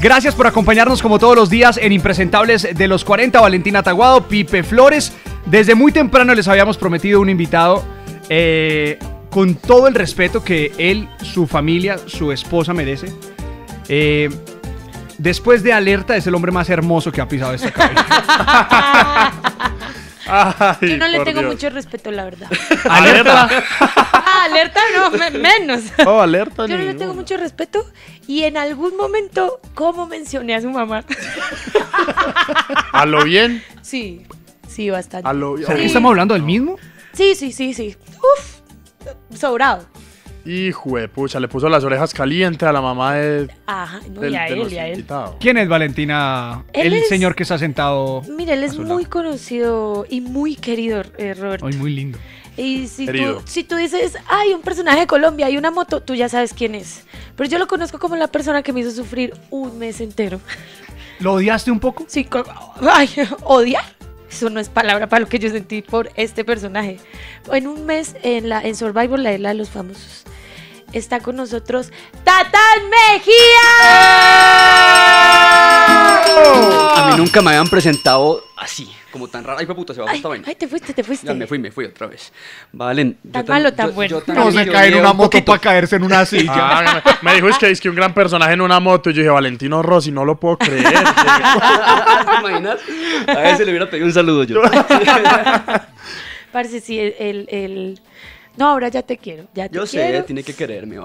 Gracias por acompañarnos como todos los días en Impresentables de los 40. Valentina Taguado, Pipe Flores. Desde muy temprano les habíamos prometido un invitado eh, con todo el respeto que él, su familia, su esposa merece. Eh, después de Alerta es el hombre más hermoso que ha pisado esta calle. yo no le tengo mucho respeto, la verdad. ¿Alerta? Ah, alerta no, menos. Oh, alerta. Yo no le tengo mucho respeto y en algún momento, ¿cómo mencioné a su mamá? ¿A lo bien? Sí, sí, bastante. ¿Estamos hablando del mismo? Sí, sí, sí, sí. Uf, sobrado. Hijo de le puso las orejas calientes a la mamá de. Ajá, y a él, y a él. ¿Quién es Valentina? el señor que se ha sentado. Mira, él es muy conocido y muy querido, eh, Roberto. muy lindo. Y si tú, si tú, dices, hay un personaje de Colombia, hay una moto, tú ya sabes quién es. Pero yo lo conozco como la persona que me hizo sufrir un mes entero. ¿Lo odiaste un poco? Sí, ay, odiar. Eso no es palabra para lo que yo sentí por este personaje. En un mes en, la, en Survivor, la de los famosos, está con nosotros Tatán Mejía. A mí nunca me habían presentado así, como tan raro. Ay, puta, se va esta Ay, te fuiste, te fuiste. Ya me fui, me fui otra vez. Valen. Tan yo malo, tan, bueno. no se cae en una moto para caerse en una silla. Ah, me, dijo es que es que un gran personaje en una moto. Y yo dije, Valentino Rossi, no lo puedo creer. ¿Te imaginas? A ver le hubiera pedido un saludo yo. Parece sí, el, el no, ahora ya te quiero. Ya te Yo sé, tiene que quererme.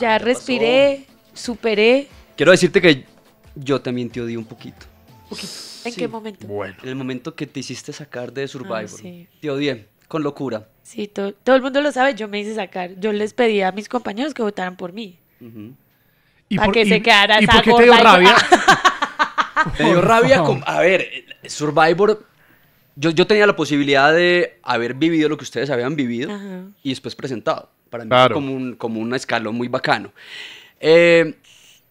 ya, respiré, superé. Quiero decirte que yo también te odio un poquito. ¿En qué momento? Bueno. En el momento que te hiciste sacar de Survivor. Ah, sí. Te odié, con locura. Sí, todo el mundo lo sabe, yo me hice sacar. Yo les pedí a mis compañeros que votaran por mí. que se quedara ¿Y te dio rabia? me dio rabia con... A ver, eh, Survivor yo, yo tenía la posibilidad de haber vivido lo que ustedes habían vivido y después presentado. Para mí como un, como un escalón muy bacano. Eh,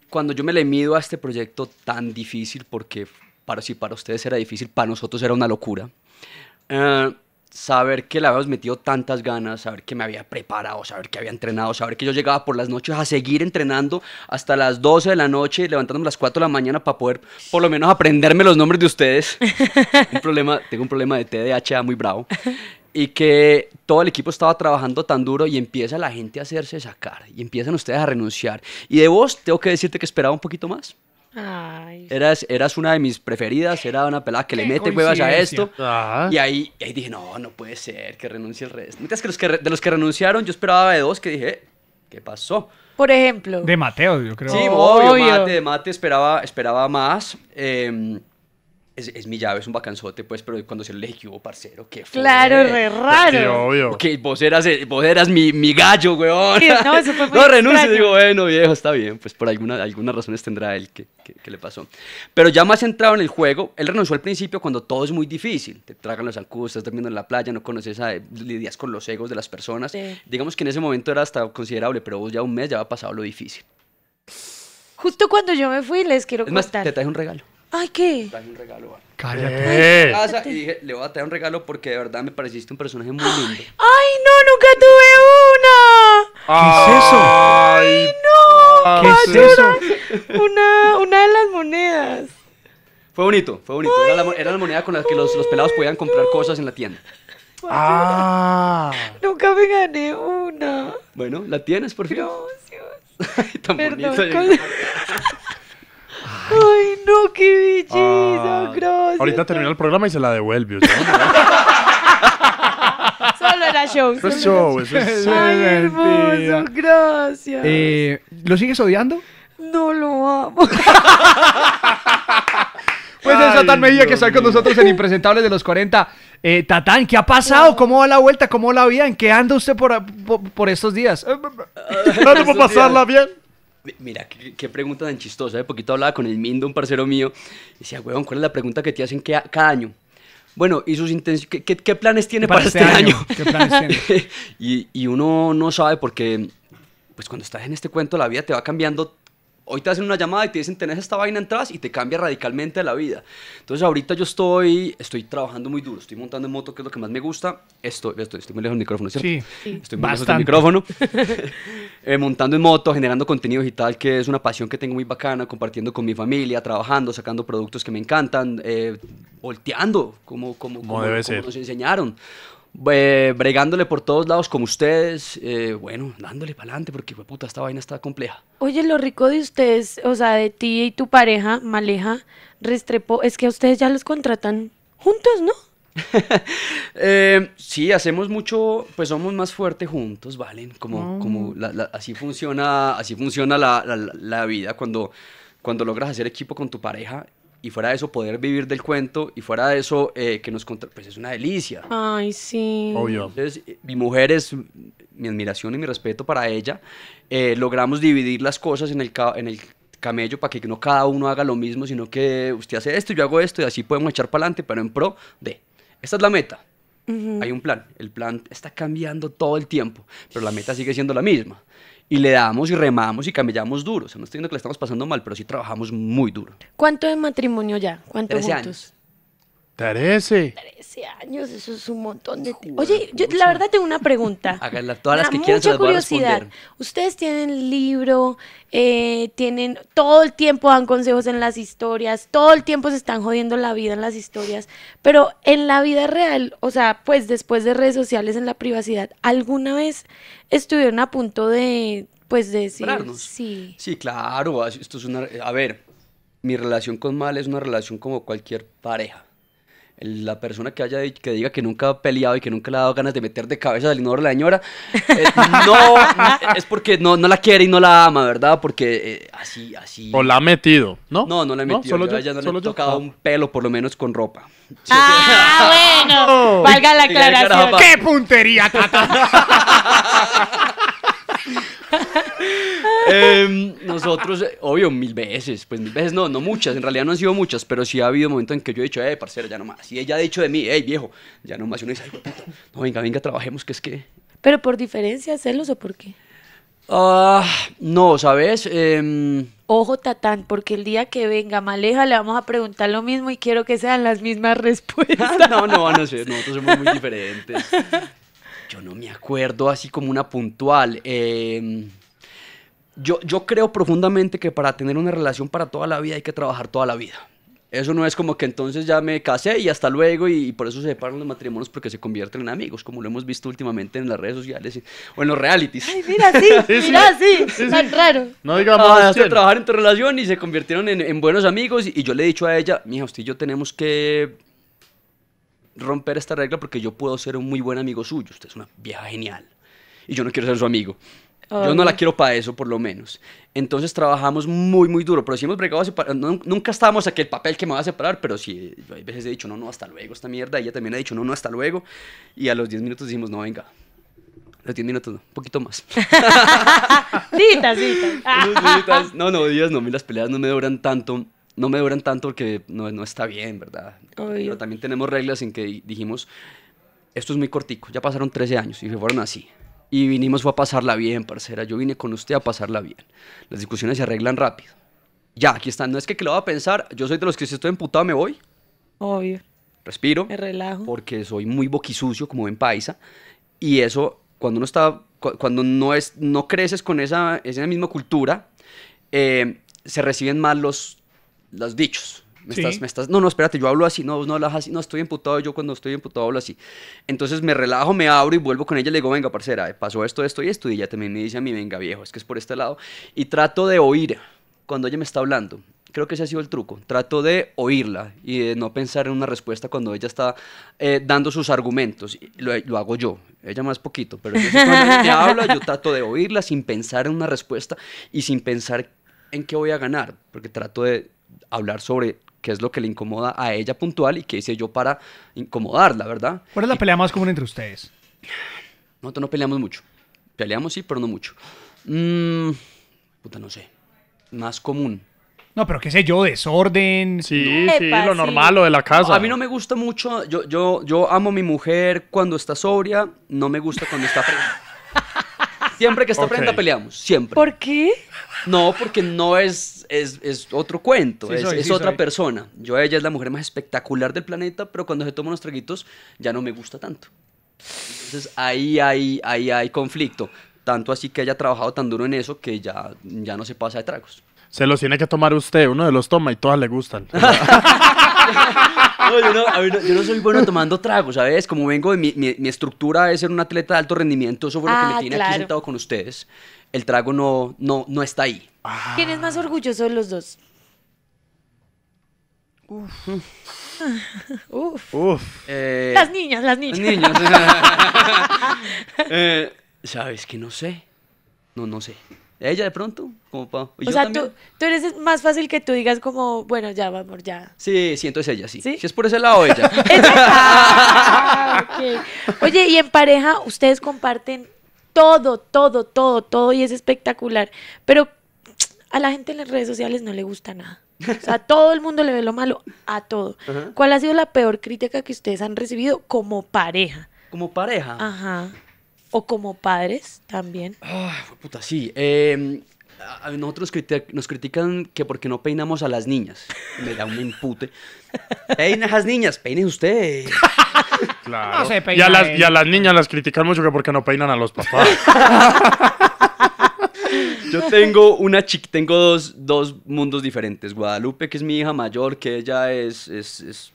cuando yo me le mido a este proyecto tan difícil, porque para, si para ustedes era difícil, para nosotros era una locura, eh, saber que le habíamos metido tantas ganas, saber que me había preparado, saber que había entrenado, saber que yo llegaba por las noches a seguir entrenando hasta las 12 de la noche, levantándome a las 4 de la mañana para poder por lo menos aprenderme los nombres de ustedes. un problema, tengo un problema de TDAH muy bravo. Y que todo el equipo estaba trabajando tan duro y empieza la gente a hacerse sacar y empiezan ustedes a renunciar. Y de vos tengo que decirte que esperaba un poquito más. Ay. Eras, eras una de mis preferidas, era una pelada que le mete huevas a esto. Y ahí, dije, no, no puede ser que renuncie el resto. Mientras que, los que de los que renunciaron, yo esperaba de dos que dije, ¿qué pasó? Por ejemplo. De Mateo, yo creo. Sí, obvio, Mate, de Mate esperaba, esperaba más. Eh, es, es, mi llave, es un bacanzote, pues, pero cuando se lo le dije, oh, parcero? ¿Qué fue? Claro, re raro. Sí, obvio. Ok, vos eras, eh, vos eras mi, mi gallo, weón. no, eso fue No, digo, bueno, viejo, está bien, pues por alguna, algunas razones tendrá él que, le pasó. Pero ya más centrado en el juego, él renunció al principio cuando todo es muy difícil. Te tragan los alcudos, estás durmiendo en la playa, no conoces, a, lidias con los egos de las personas. Digamos que en ese momento era hasta considerable, pero vos ya un mes ya había pasado lo difícil. Justo cuando yo me fui, les quiero es más, te traje un regalo. Ay, ¿qué? Dale un regalo, Cállate. y dije, le voy a traer un regalo porque de verdad me pareciste un personaje muy lindo. ¡Ay, no! ¡Nunca tuve una! ¿Qué es eso? ¡Ay, no! ¿Qué es eso? Una, una de las monedas. Fue bonito, fue bonito. era, la, moneda con la que los, pelados podían comprar cosas en la tienda. Ah. Nunca me gané una. Bueno, la tienes por fin. Gracias. Ay, tan Perdón, ¡Ay, no! ¡Qué bichito! Ah, gracias. Ahorita termina el programa y se la devuelve. solo era show. Eso es show, eso es show. ¡Ay, hermoso! ¡Gracias! Eh, ¿Lo sigues odiando? No lo amo. Pues es a tan medida que está con nosotros en Impresentables de los 40. Eh, Tatán, ¿qué ha pasado? ¿Cómo va la vuelta? ¿Cómo la vida? ¿En qué anda usted por, por, estos días? ¿Cómo pasarla bien? Mira, qué, pregunta tan chistosa. De poquito hablaba con el Mindo, un parcero mío, y decía, huevón, ¿cuál es la pregunta que te hacen cada, año? Bueno, ¿y sus intenciones? ¿Qué, planes tiene para, este, este, año? ¿Qué planes tiene? y, y uno no sabe porque, pues cuando estás en este cuento, la vida te va cambiando Hoy te hacen una llamada y te dicen, tenés esta vaina, atrás y te cambia radicalmente la vida. Entonces ahorita yo estoy, estoy trabajando muy duro, estoy montando en moto, que es lo que más me gusta. Estoy, estoy, estoy muy lejos del micrófono, Sí, sí. Estoy muy lejos del micrófono. Eh, montando en moto, generando contenido digital, que es una pasión que tengo muy bacana, compartiendo con mi familia, trabajando, sacando productos que me encantan, eh, volteando, como, como, como, como nos enseñaron. Eh, bregándole por todos lados como ustedes, eh, bueno, dándole para adelante porque puta, esta vaina está compleja. Oye, lo rico de ustedes, o sea, de ti y tu pareja, Maleja, Restrepo, es que a ustedes ya los contratan juntos, ¿no? Eh, sí, hacemos mucho, pues somos más fuertes juntos, ¿valen? Como, ah. como así funciona, así funciona la, la, vida cuando, cuando logras hacer equipo con tu pareja y fuera de eso poder vivir del cuento y fuera de eso eh, que nos contra... pues es una delicia. Ay, sí. Obvio. Entonces, mi mujer es mi admiración y mi respeto para ella. Eh, logramos dividir las cosas en el, en el camello para que no cada uno haga lo mismo, sino que usted hace esto, yo hago esto y así podemos echar para adelante, pero en pro de, esta es la meta. Hay un plan, el plan está cambiando todo el tiempo, pero la meta sigue siendo la misma y le damos y remamos y camellamos duro. O sea, no estoy diciendo que la estamos pasando mal, pero sí trabajamos muy duro. ¿Cuánto de matrimonio ya? ¿Cuánto juntos? 13 años, eso es un montón de Oye, yo la verdad tengo una pregunta. Háganla, todas las que quieran se las curiosidad. Voy a responder. Ustedes tienen libro, eh, tienen todo el tiempo dan consejos en las historias, todo el tiempo se están jodiendo la vida en las historias, pero en la vida real, o sea, pues después de redes sociales en la privacidad, ¿alguna vez estuvieron a punto de, pues, de decir sí? Sí, claro, ah, esto es una, a ver, mi relación con Mal es una relación como cualquier pareja la persona que haya que diga que nunca ha peleado y que nunca le ha dado ganas de meter de cabeza al inodoro a la señora, eh, no, es porque no, no la quiere y no la ama, ¿verdad? Porque eh, así, así. O la ha metido, ¿no? No, no la ha metido. solo yo, ya no le he tocado ah. un pelo, por lo menos con ropa. Ah, bueno. Valga la aclaración. ¡Qué puntería, Tata! eh, nosotros, obvio, mil veces, pues mil veces no, no muchas, en realidad no han sido muchas, pero sí ha habido momentos en que yo he dicho, eh, parcero, ya no más. Y ella ha dicho de mí, eh, viejo, ya no más. Y uno no, venga, venga, trabajemos, que es que. ¿Pero por diferencia, celos o por qué? Ah, no, ¿sabes? Em, Ojo, Tatán, porque el día que venga Maleja le vamos a preguntar lo mismo y quiero que sean las mismas respuestas. no, no, no sé, nosotros somos muy diferentes. Yo no me acuerdo así como una puntual. Eh, yo, creo profundamente que para tener una relación para toda la vida hay que trabajar toda la vida. Eso no es como que entonces ya me casé y hasta luego y, por eso se separan los matrimonios porque se convierten en amigos, como lo hemos visto últimamente en las redes sociales o en los realities. Ay, mira, sí, mira, sí, tan raro. No digamos. Ah, trabajar en tu relación y se convirtieron en, buenos amigos y, y, yo le he dicho a ella, mija, usted y yo tenemos que romper esta regla porque yo puedo ser un muy buen amigo suyo, usted es una vieja genial y yo no quiero ser su amigo. Yo no la quiero para eso, por lo menos. Entonces trabajamos muy, muy duro, pero si hemos bregado nunca estábamos que el papel que me va a separar, pero sí, hay veces he dicho, no, no, hasta luego, esta mierda. Ella también ha dicho, no, no, hasta luego. Y a los 10 minutos dijimos, no, venga. Los 10 minutos, un poquito más. citas, ditas no, no, días no, las peleas no me duran tanto. No me duran tanto porque no, no está bien, ¿verdad? Pero también tenemos reglas en que dijimos, esto es muy cortico, ya pasaron 13 años y se fueron así y vinimos fue a pasarla bien, parcera. Yo vine con usted a pasarla bien. Las discusiones se arreglan rápido. Ya, aquí están. No es que, que lo va a pensar. Yo soy de los que si estoy emputado me voy. Obvio. Respiro. Me relajo. Porque soy muy boquisucio, como en paisa. Y eso, cuando uno está, cuando no, es, no creces con esa, esa misma cultura, eh, se reciben mal los, los dichos. Me, no, no, espérate, yo hablo así, no, no hablas así, no, estoy emputado, yo cuando estoy emputado hablo así. Entonces me relajo, me abro y vuelvo con ella y le digo, venga, parcera, eh, pasó esto, esto y esto, y ella también me dice a mí, venga, viejo, es que es por este lado. Y trato de oír cuando ella me está hablando. Creo que ese ha sido el truco. Trato de oírla y de no pensar en una respuesta cuando ella está eh, dando sus argumentos. Lo, lo, hago yo. Ella más poquito, pero cuando me habla, yo trato de oírla sin pensar en una respuesta y sin pensar en qué voy a ganar, porque trato de hablar sobre qué es lo que le incomoda a ella puntual y qué hice yo para incomodarla, ¿verdad? ¿Cuál es la pelea más común entre ustedes? Nosotros no peleamos mucho. Peleamos sí, pero no mucho. Mm, puta, no sé. Más común. No, pero qué sé yo, desorden. Sí, sí, lo normal, lo de la casa. A mí no me gusta mucho. Yo, yo, yo amo a mi mujer cuando está sobria. No me gusta cuando está. Siempre que está frente peleamos, siempre. ¿Por qué? No, porque no es, es, otro cuento, es, otra persona. Yo, ella es la mujer más espectacular del planeta, pero cuando se toma los traguitos ya no me gusta tanto. Entonces ahí hay, ahí hay conflicto. Tanto así que haya trabajado tan duro en eso que ya, ya no se pasa de tragos. Se los tiene que tomar usted, uno de los toma y todas le gustan. yo, no, soy bueno tomando tragos, ¿sabes? Como vengo de mi, estructura de ser un atleta de alto rendimiento, eso fue lo que me ah, tiene aquí sentado con ustedes. El trago no, no, está ahí. Ah. ¿Quién es más orgulloso de los dos? Uf. Uf. Eh, las niñas, las niñas. Eh, ¿Sabes que no sé? No, no sé. Ella de pronto, como pa. o sea, tú, eres más fácil que tú digas como, bueno, ya, amor, ya. Sí, sí, es ella, sí. ¿Sí? Si es por ese lado, ella. Oye, y en pareja, ustedes comparten todo, todo, todo, todo, y es espectacular. Pero a la gente en las redes sociales no le gusta nada. O sea, todo el mundo le ve lo malo, a todo. ¿Cuál ha sido la peor crítica que ustedes han recibido como pareja? Como pareja. Ajá. O como padres también. Ah, puta, sí. Em, nosotros nos critican que porque no peinamos a las niñas. Me da un impute. Peina a las niñas, peinen ustedes. Claro. y, a las, niñas las critican mucho que porque no peinan a los papás. Yo tengo una chica, tengo dos, dos mundos diferentes. Guadalupe, que es mi hija mayor, que ella es, es, es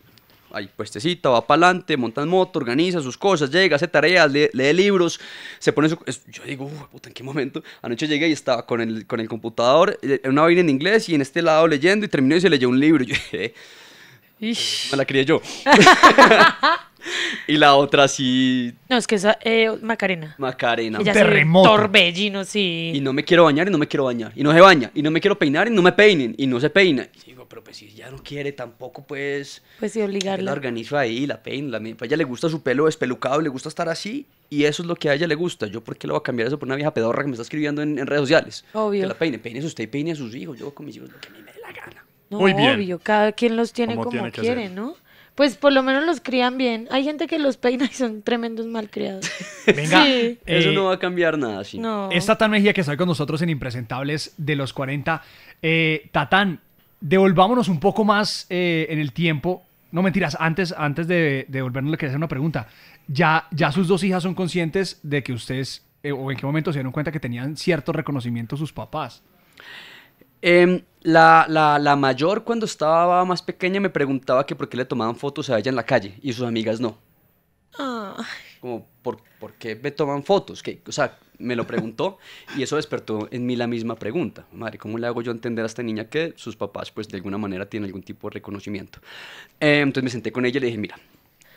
hay puestecita, va para adelante, monta en moto, organiza sus cosas, llega, hace tareas, lee, libros, se pone su... yo digo, puta, ¿en qué momento? Anoche llegué y estaba con el, con el computador, eh, una vaina en inglés y en este lado leyendo y terminó y se leyó un libro. Yo, eh, me la crié yo. Y la otra sí. No, es que esa. Eh, Macarena. Macarena. Terremoto. sí. Y no me quiero bañar y no me quiero bañar. Y no se baña. Y no me quiero peinar y no me peinen. Y no se peina. Y digo, pero pues si ella no quiere tampoco, pues. Pues sí, La organizo ahí, la peino. La, pues a ella le gusta su pelo despelucado, le gusta estar así. Y eso es lo que a ella le gusta. Yo, ¿por qué le voy a cambiar eso por una vieja pedorra que me está escribiendo en, redes sociales? Obvio. Que la peine. Peine usted y peine a sus hijos. Yo con mis hijos lo que a me dé la gana. Muy bien. obvio. Cada quien los tiene como, quiere, ¿no? pues por lo menos los crían bien. Hay gente que los peina y son tremendos malcriados. Venga, eso no eh, va a cambiar nada, sí. No. Es Tatán Mejía que está con nosotros en Impresentables de los 40. Eh, Tatán, devolvámonos un poco más eh, en el tiempo. No mentiras, antes, antes de, devolvernos, le quería hacer una pregunta. ¿Ya, ¿Ya sus dos hijas son conscientes de que ustedes, o en qué momento se dieron cuenta que tenían cierto reconocimiento sus papás? Em, la, mayor, cuando estaba más pequeña, me preguntaba que por qué le tomaban fotos a ella en la calle y sus amigas no. Ah. Como, ¿por, ¿por, qué me toman fotos? Que, o sea, me lo preguntó y eso despertó en mí la misma pregunta. Madre, ¿cómo le hago yo entender a esta niña que sus papás, pues, de alguna manera tienen algún tipo de reconocimiento? Em, entonces me senté con ella y le dije, mira,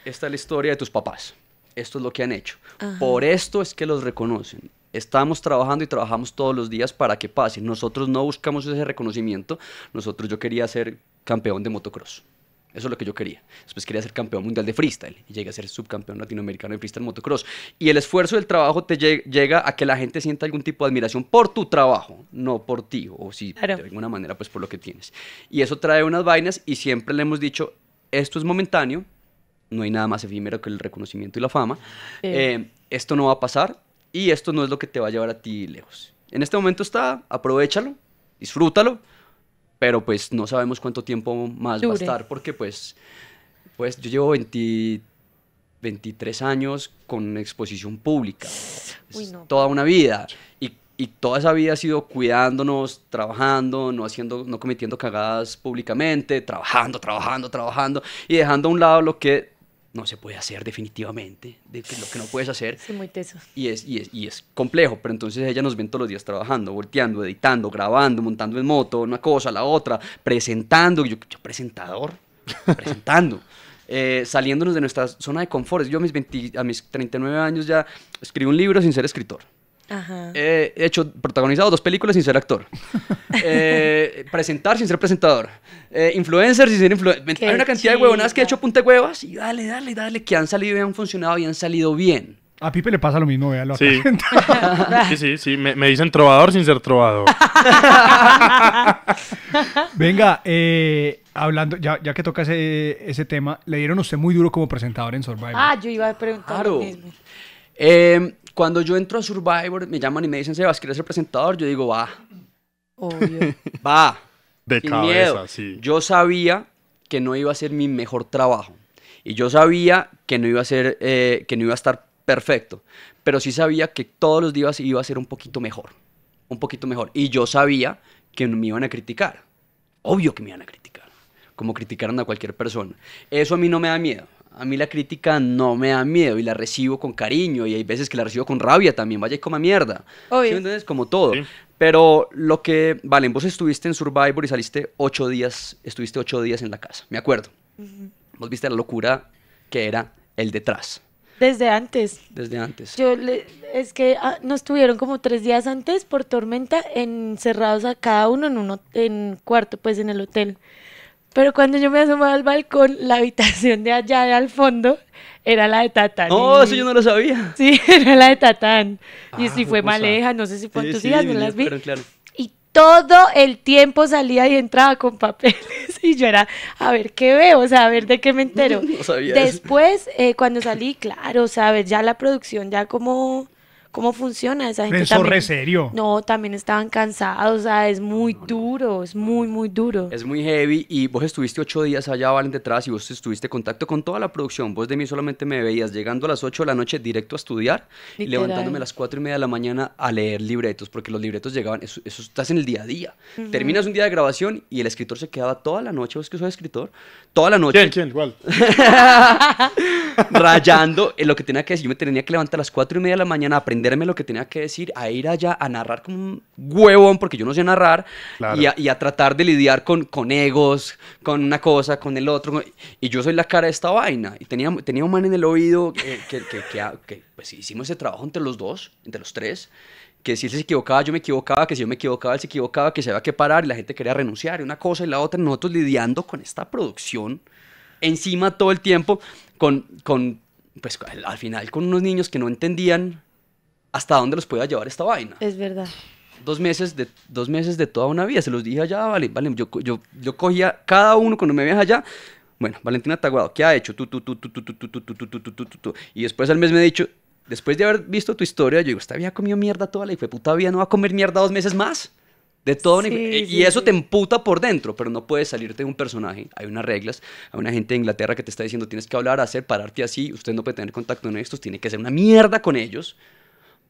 esta es la historia de tus papás. Esto es lo que han hecho. Por esto es que los reconocen estamos trabajando y trabajamos todos los días para que pase. Nosotros no buscamos ese reconocimiento, nosotros yo quería ser campeón de motocross. Eso es lo que yo quería. Después quería ser campeón mundial de freestyle y llegué a ser subcampeón latinoamericano de freestyle motocross. Y el esfuerzo del trabajo te llega a que la gente sienta algún tipo de admiración por tu trabajo, no por ti, o si de alguna manera, pues por lo que tienes. Y eso trae unas vainas y siempre le hemos dicho, esto es momentáneo, no hay nada más efímero que el reconocimiento y la fama. Eh, esto no va a pasar, y esto no es lo que te va a llevar a ti lejos. En este momento está, aprovechalo, disfrútalo, pero pues no sabemos cuánto tiempo más va a estar porque pues, pues yo llevo 23 años con exposición pública, toda una vida y, toda esa vida ha sido cuidándonos, trabajando, no haciendo, no cometiendo cagadas públicamente, trabajando, trabajando, trabajando y dejando a un lado lo que no se puede hacer definitivamente, de que lo que no puedes hacer. muy teso. Y es, y, es, complejo, pero entonces ella nos ven todos los días trabajando, volteando, editando, grabando, montando en moto, una cosa, la otra, presentando, yo, presentador, presentando. Eh, saliéndonos de nuestra zona de confort. Yo a mis, 20, a mis 39 años ya escribí un libro sin ser escritor. Eh, he hecho, protagonizado dos películas sin ser actor. Eh, presentar sin ser presentador. Eh, influencer sin ser influencer. Hay una cantidad de huevonas que he hecho punta huevas y dale, dale, dale, que han salido y han funcionado y han salido bien. A Pipe le pasa lo mismo, véalo. Sí. sí, sí, sí. Me, dicen trovador sin ser trovador. Venga, eh, hablando, ya, que toca ese, tema, le dieron usted muy duro como presentador en Survivor. Ah, yo iba a preguntar. Claro. Eh, cuando yo entro a Survivor, me llaman y me dicen, Sebas, ¿quieres ser presentador? Yo digo, va. Obvio. Va. De cabeza, miedo. sí. Yo sabía que no iba a ser mi mejor trabajo. Y yo sabía que no iba a ser, eh, que no iba a estar perfecto. Pero sí sabía que todos los días iba a ser un poquito mejor. Un poquito mejor. Y yo sabía que me iban a criticar. Obvio que me iban a criticar. Como criticaron a cualquier persona. Eso a mí no me da miedo a mí la crítica no me da miedo y la recibo con cariño y hay veces que la recibo con rabia también, vaya y coma mierda. Obvio. ¿Sí Como todo. Pero lo que, Valen, vos estuviste en Survivor y saliste ocho días, estuviste ocho días en la casa, me acuerdo. Vos viste la locura que era el detrás. Desde antes. Desde antes. Yo es que ah, nos tuvieron como tres días antes por tormenta encerrados a cada uno en un en cuarto, pues en el hotel. Pero cuando yo me asomaba al balcón, la habitación de allá al fondo era la de Tatán. No, eso yo no lo sabía. Sí, era la de Tatán. y ah, si fue maleja, no sé si fue tus días, no las vi. Y todo el tiempo salía y entraba con papeles. Y yo era, a ver qué veo, o sea, a ver de qué me entero. No sabía Después, eh, cuando salí, claro, o ver, ya la producción, ya como cómo funciona esa gente. serio. No, también estaban cansados, o sea, es muy duro, es muy, muy duro. Es muy heavy y vos estuviste ocho días allá, Valen, detrás y vos estuviste en contacto con toda la producción. Vos de mí solamente me veías llegando a las ocho de la noche directo a estudiar y levantándome a las cuatro y media de la mañana a leer libretos, porque los libretos llegaban, eso, estás en el día a día. Terminas un día de grabación y el escritor se quedaba toda la noche, vos que sos escritor, toda la noche. ¿Quién, quién, rayando en lo que tenía que decir. Yo me tenía que levantar a las cuatro y media de la mañana a aprender lo que tenía que decir, a ir allá a narrar como un huevón, porque yo no sé narrar, y, a, tratar de lidiar con, con egos, con una cosa, con el otro. Y yo soy la cara de esta vaina. Y tenía, tenía un man en el oído que, ah, pues, hicimos ese trabajo entre los dos, entre los tres que si él se equivocaba, yo me equivocaba, que si yo me equivocaba, él se equivocaba, que se había que parar y la gente quería renunciar, y una cosa y la otra, nosotros lidiando con esta producción encima todo el tiempo, con, con pues al final con unos niños que no entendían hasta dónde los pueda llevar esta vaina. Es verdad. Dos meses de, dos meses de toda una vida, se los dije allá, vale, vale, yo, yo, yo cogía cada uno cuando me viaja allá. Bueno, Valentina Taguado, ¿qué ha hecho? Tú, tú, tú, Y después al mes me ha dicho, después de haber visto tu historia, yo digo, esta había comido mierda toda la y fue puta vida, ¿no va a comer mierda dos meses más? De todo y, eso te emputa por dentro, pero no puedes salirte de un personaje. Hay unas reglas, hay una gente de Inglaterra que te está diciendo tienes que hablar, hacer, pararte así, usted no puede tener contacto con estos, tiene que hacer una mierda con ellos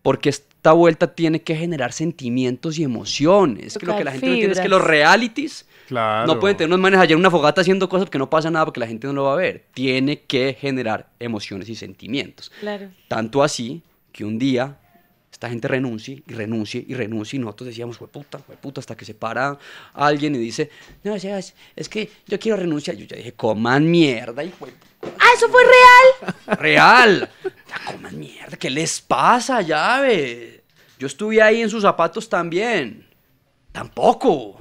porque esta vuelta tiene que generar sentimientos y emociones. Es que lo que la gente no entiende es que los realities claro. no pueden tener unos manes allá en una fogata haciendo cosas que no pasa nada porque la gente no lo va a ver. Tiene que generar emociones y sentimientos. Claro. Tanto así que un día esta gente renuncie y renuncie y renuncie y nosotros decíamos, fue puta, puta, hasta que se para alguien y dice, no, es que yo quiero renunciar. Yo ya dije, coman mierda y puta. ¡Ah, eso fue real! ¡Real! La coman mierda, ¿qué les pasa, llave? Yo estuve ahí en sus zapatos también. Tampoco.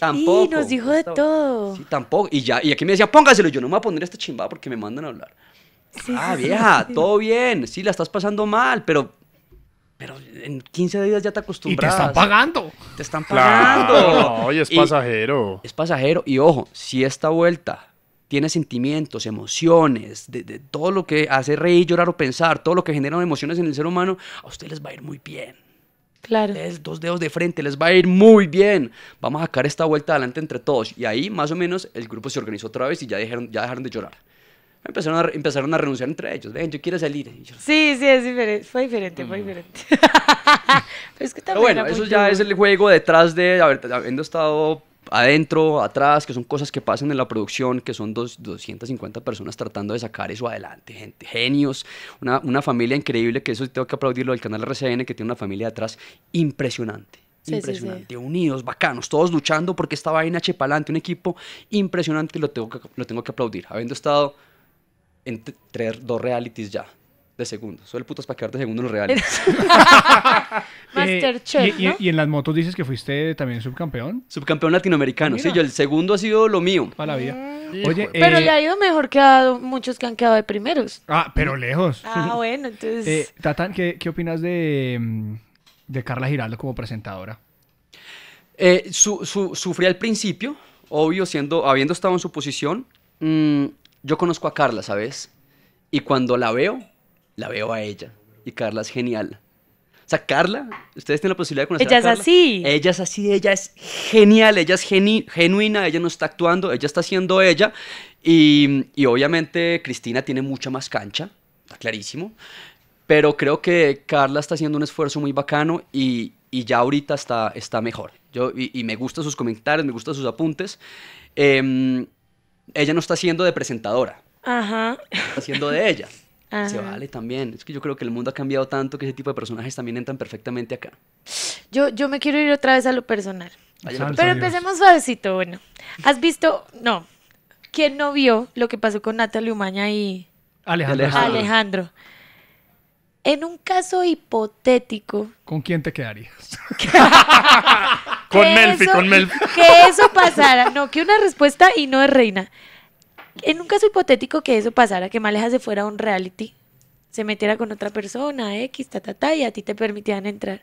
Tampoco. Y nos dijo de todo. Sí, tampoco. Y ya, y aquí me decía, póngaselo, yo no me voy a poner esta chimbada porque me mandan a hablar. ah, vieja, todo bien. Sí, la estás pasando mal, pero pero en 15 días ya te acostumbras. Y te están pagando. Te están pagando. oye, es pasajero. es pasajero. Y ojo, si esta vuelta tiene sentimientos, emociones, de, todo lo que hace reír, llorar o pensar, todo lo que genera emociones en el ser humano, a ustedes les va a ir muy bien. Claro. es dos dedos de frente, les va a ir muy bien. Vamos a sacar esta vuelta adelante entre todos. Y ahí, más o menos, el grupo se organizó otra vez y ya dejaron, ya dejaron de llorar. Empezaron a, empezaron a renunciar entre ellos. Ven, yo quiero salir. sí, sí, es diferente. Fue diferente, fue mm. diferente. Pero bueno, eso ya es el juego detrás de habiendo estado adentro, atrás, que son cosas que pasan en la producción, que son dos, 250 personas tratando de sacar eso adelante, gente, genios, una, familia increíble, que eso tengo que aplaudirlo del canal RCN, que tiene una familia atrás impresionante impresionante, unidos, bacanos, todos luchando porque esta vaina chepalante, un equipo impresionante, lo tengo que, lo tengo que aplaudir, habiendo estado entre dos realities ya, de segundo. Soy el puto para de segundo en los reales. Eh, Masterchef, ¿Y, en las motos dices que fuiste también subcampeón. Subcampeón latinoamericano, sí. Yo el segundo ha sido lo mío. Para la vida. Mm. pero eh, le ha ido mejor que a muchos que han quedado de primeros. Ah, pero lejos. Ah, bueno, entonces... Eh, ¿qué, opinas de, mm, de Carla Giraldo como presentadora? sufrí al principio, obvio, siendo, habiendo estado en su posición. Mm, yo conozco a Carla, ¿sabes? Y cuando la veo, la veo a ella. Y Carla es genial. O sea, Carla, ustedes tienen la posibilidad de conocer ella a Carla. Ella es así. Ella es así, ella es genial, ella es genuina, ella no está actuando, ella está siendo ella. Y, y obviamente Cristina tiene mucha más cancha, está clarísimo. Pero creo que Carla está haciendo un esfuerzo muy bacano y, ya ahorita está, está mejor. Yo, y, me gustan sus comentarios, me gustan sus apuntes. Em, ella no está siendo de presentadora. Ajá. Está de ella. Se vale también. Es que yo creo que el mundo ha cambiado tanto que ese tipo de personajes también entran perfectamente acá. Yo, yo me quiero ir otra vez a lo personal. Pero empecemos suavecito, bueno. ¿Has visto? No. ¿Quién no vio lo que pasó con Natalia Umaña y Alejandro. Alejandro. En un caso hipotético. ¿Con quién te quedarías? con Melfi, con Melfi. Que eso pasara. No, que una respuesta y no es reina en un caso hipotético que eso pasara, que Maleja se fuera a un reality, se metiera con otra persona, X, ta, y a ti te permitían entrar,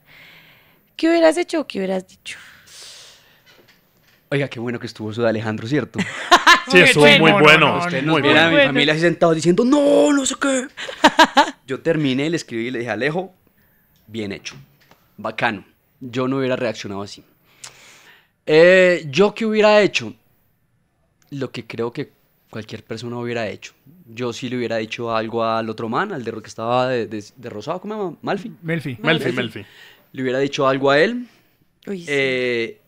¿qué hubieras hecho o qué hubieras dicho? Oiga, qué bueno que estuvo eso de Alejandro, ¿cierto? sí, estuvo muy bueno. Usted mi familia así sentado diciendo, no, no sé qué. Yo terminé, le escribí y le dije, Alejo, bien hecho, bacano. Yo no hubiera reaccionado así. Eh, ¿Yo qué hubiera hecho? Lo que creo que cualquier persona hubiera hecho. Yo sí le hubiera dicho algo al otro man, al de que estaba de, de, rosado, ¿cómo se llama? Malfi. Melfi. Melfi, Melfi. Le hubiera dicho algo a él. Eh,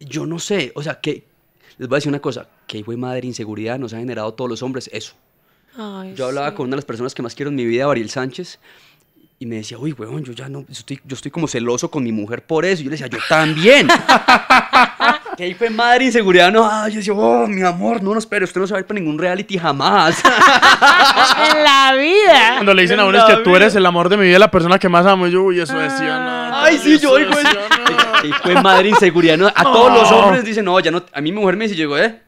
yo no sé, o sea, que les voy a decir una cosa, que hijo de madre inseguridad nos ha generado todos los hombres eso. yo hablaba con una de las personas que más quiero en mi vida, Ariel Sánchez, y me decía, uy, weón, yo ya no, yo estoy, como celoso con mi mujer por eso. Y yo le decía, yo también. Que ahí fue madre inseguridad, no, ay, ah, yo decía, oh, mi amor, no, nos espere, usted no se va a ir para ningún reality jamás. en la vida. Cuando le dicen a uno es que tú eres el amor de mi vida, la persona que más amo, yo, uy, eso decía, no. Ah. Ay, sí, yo, hijo Que Ahí fue madre inseguridad, a todos los hombres dicen, no, ya no, a mí mi mujer me dice, llegó, eh,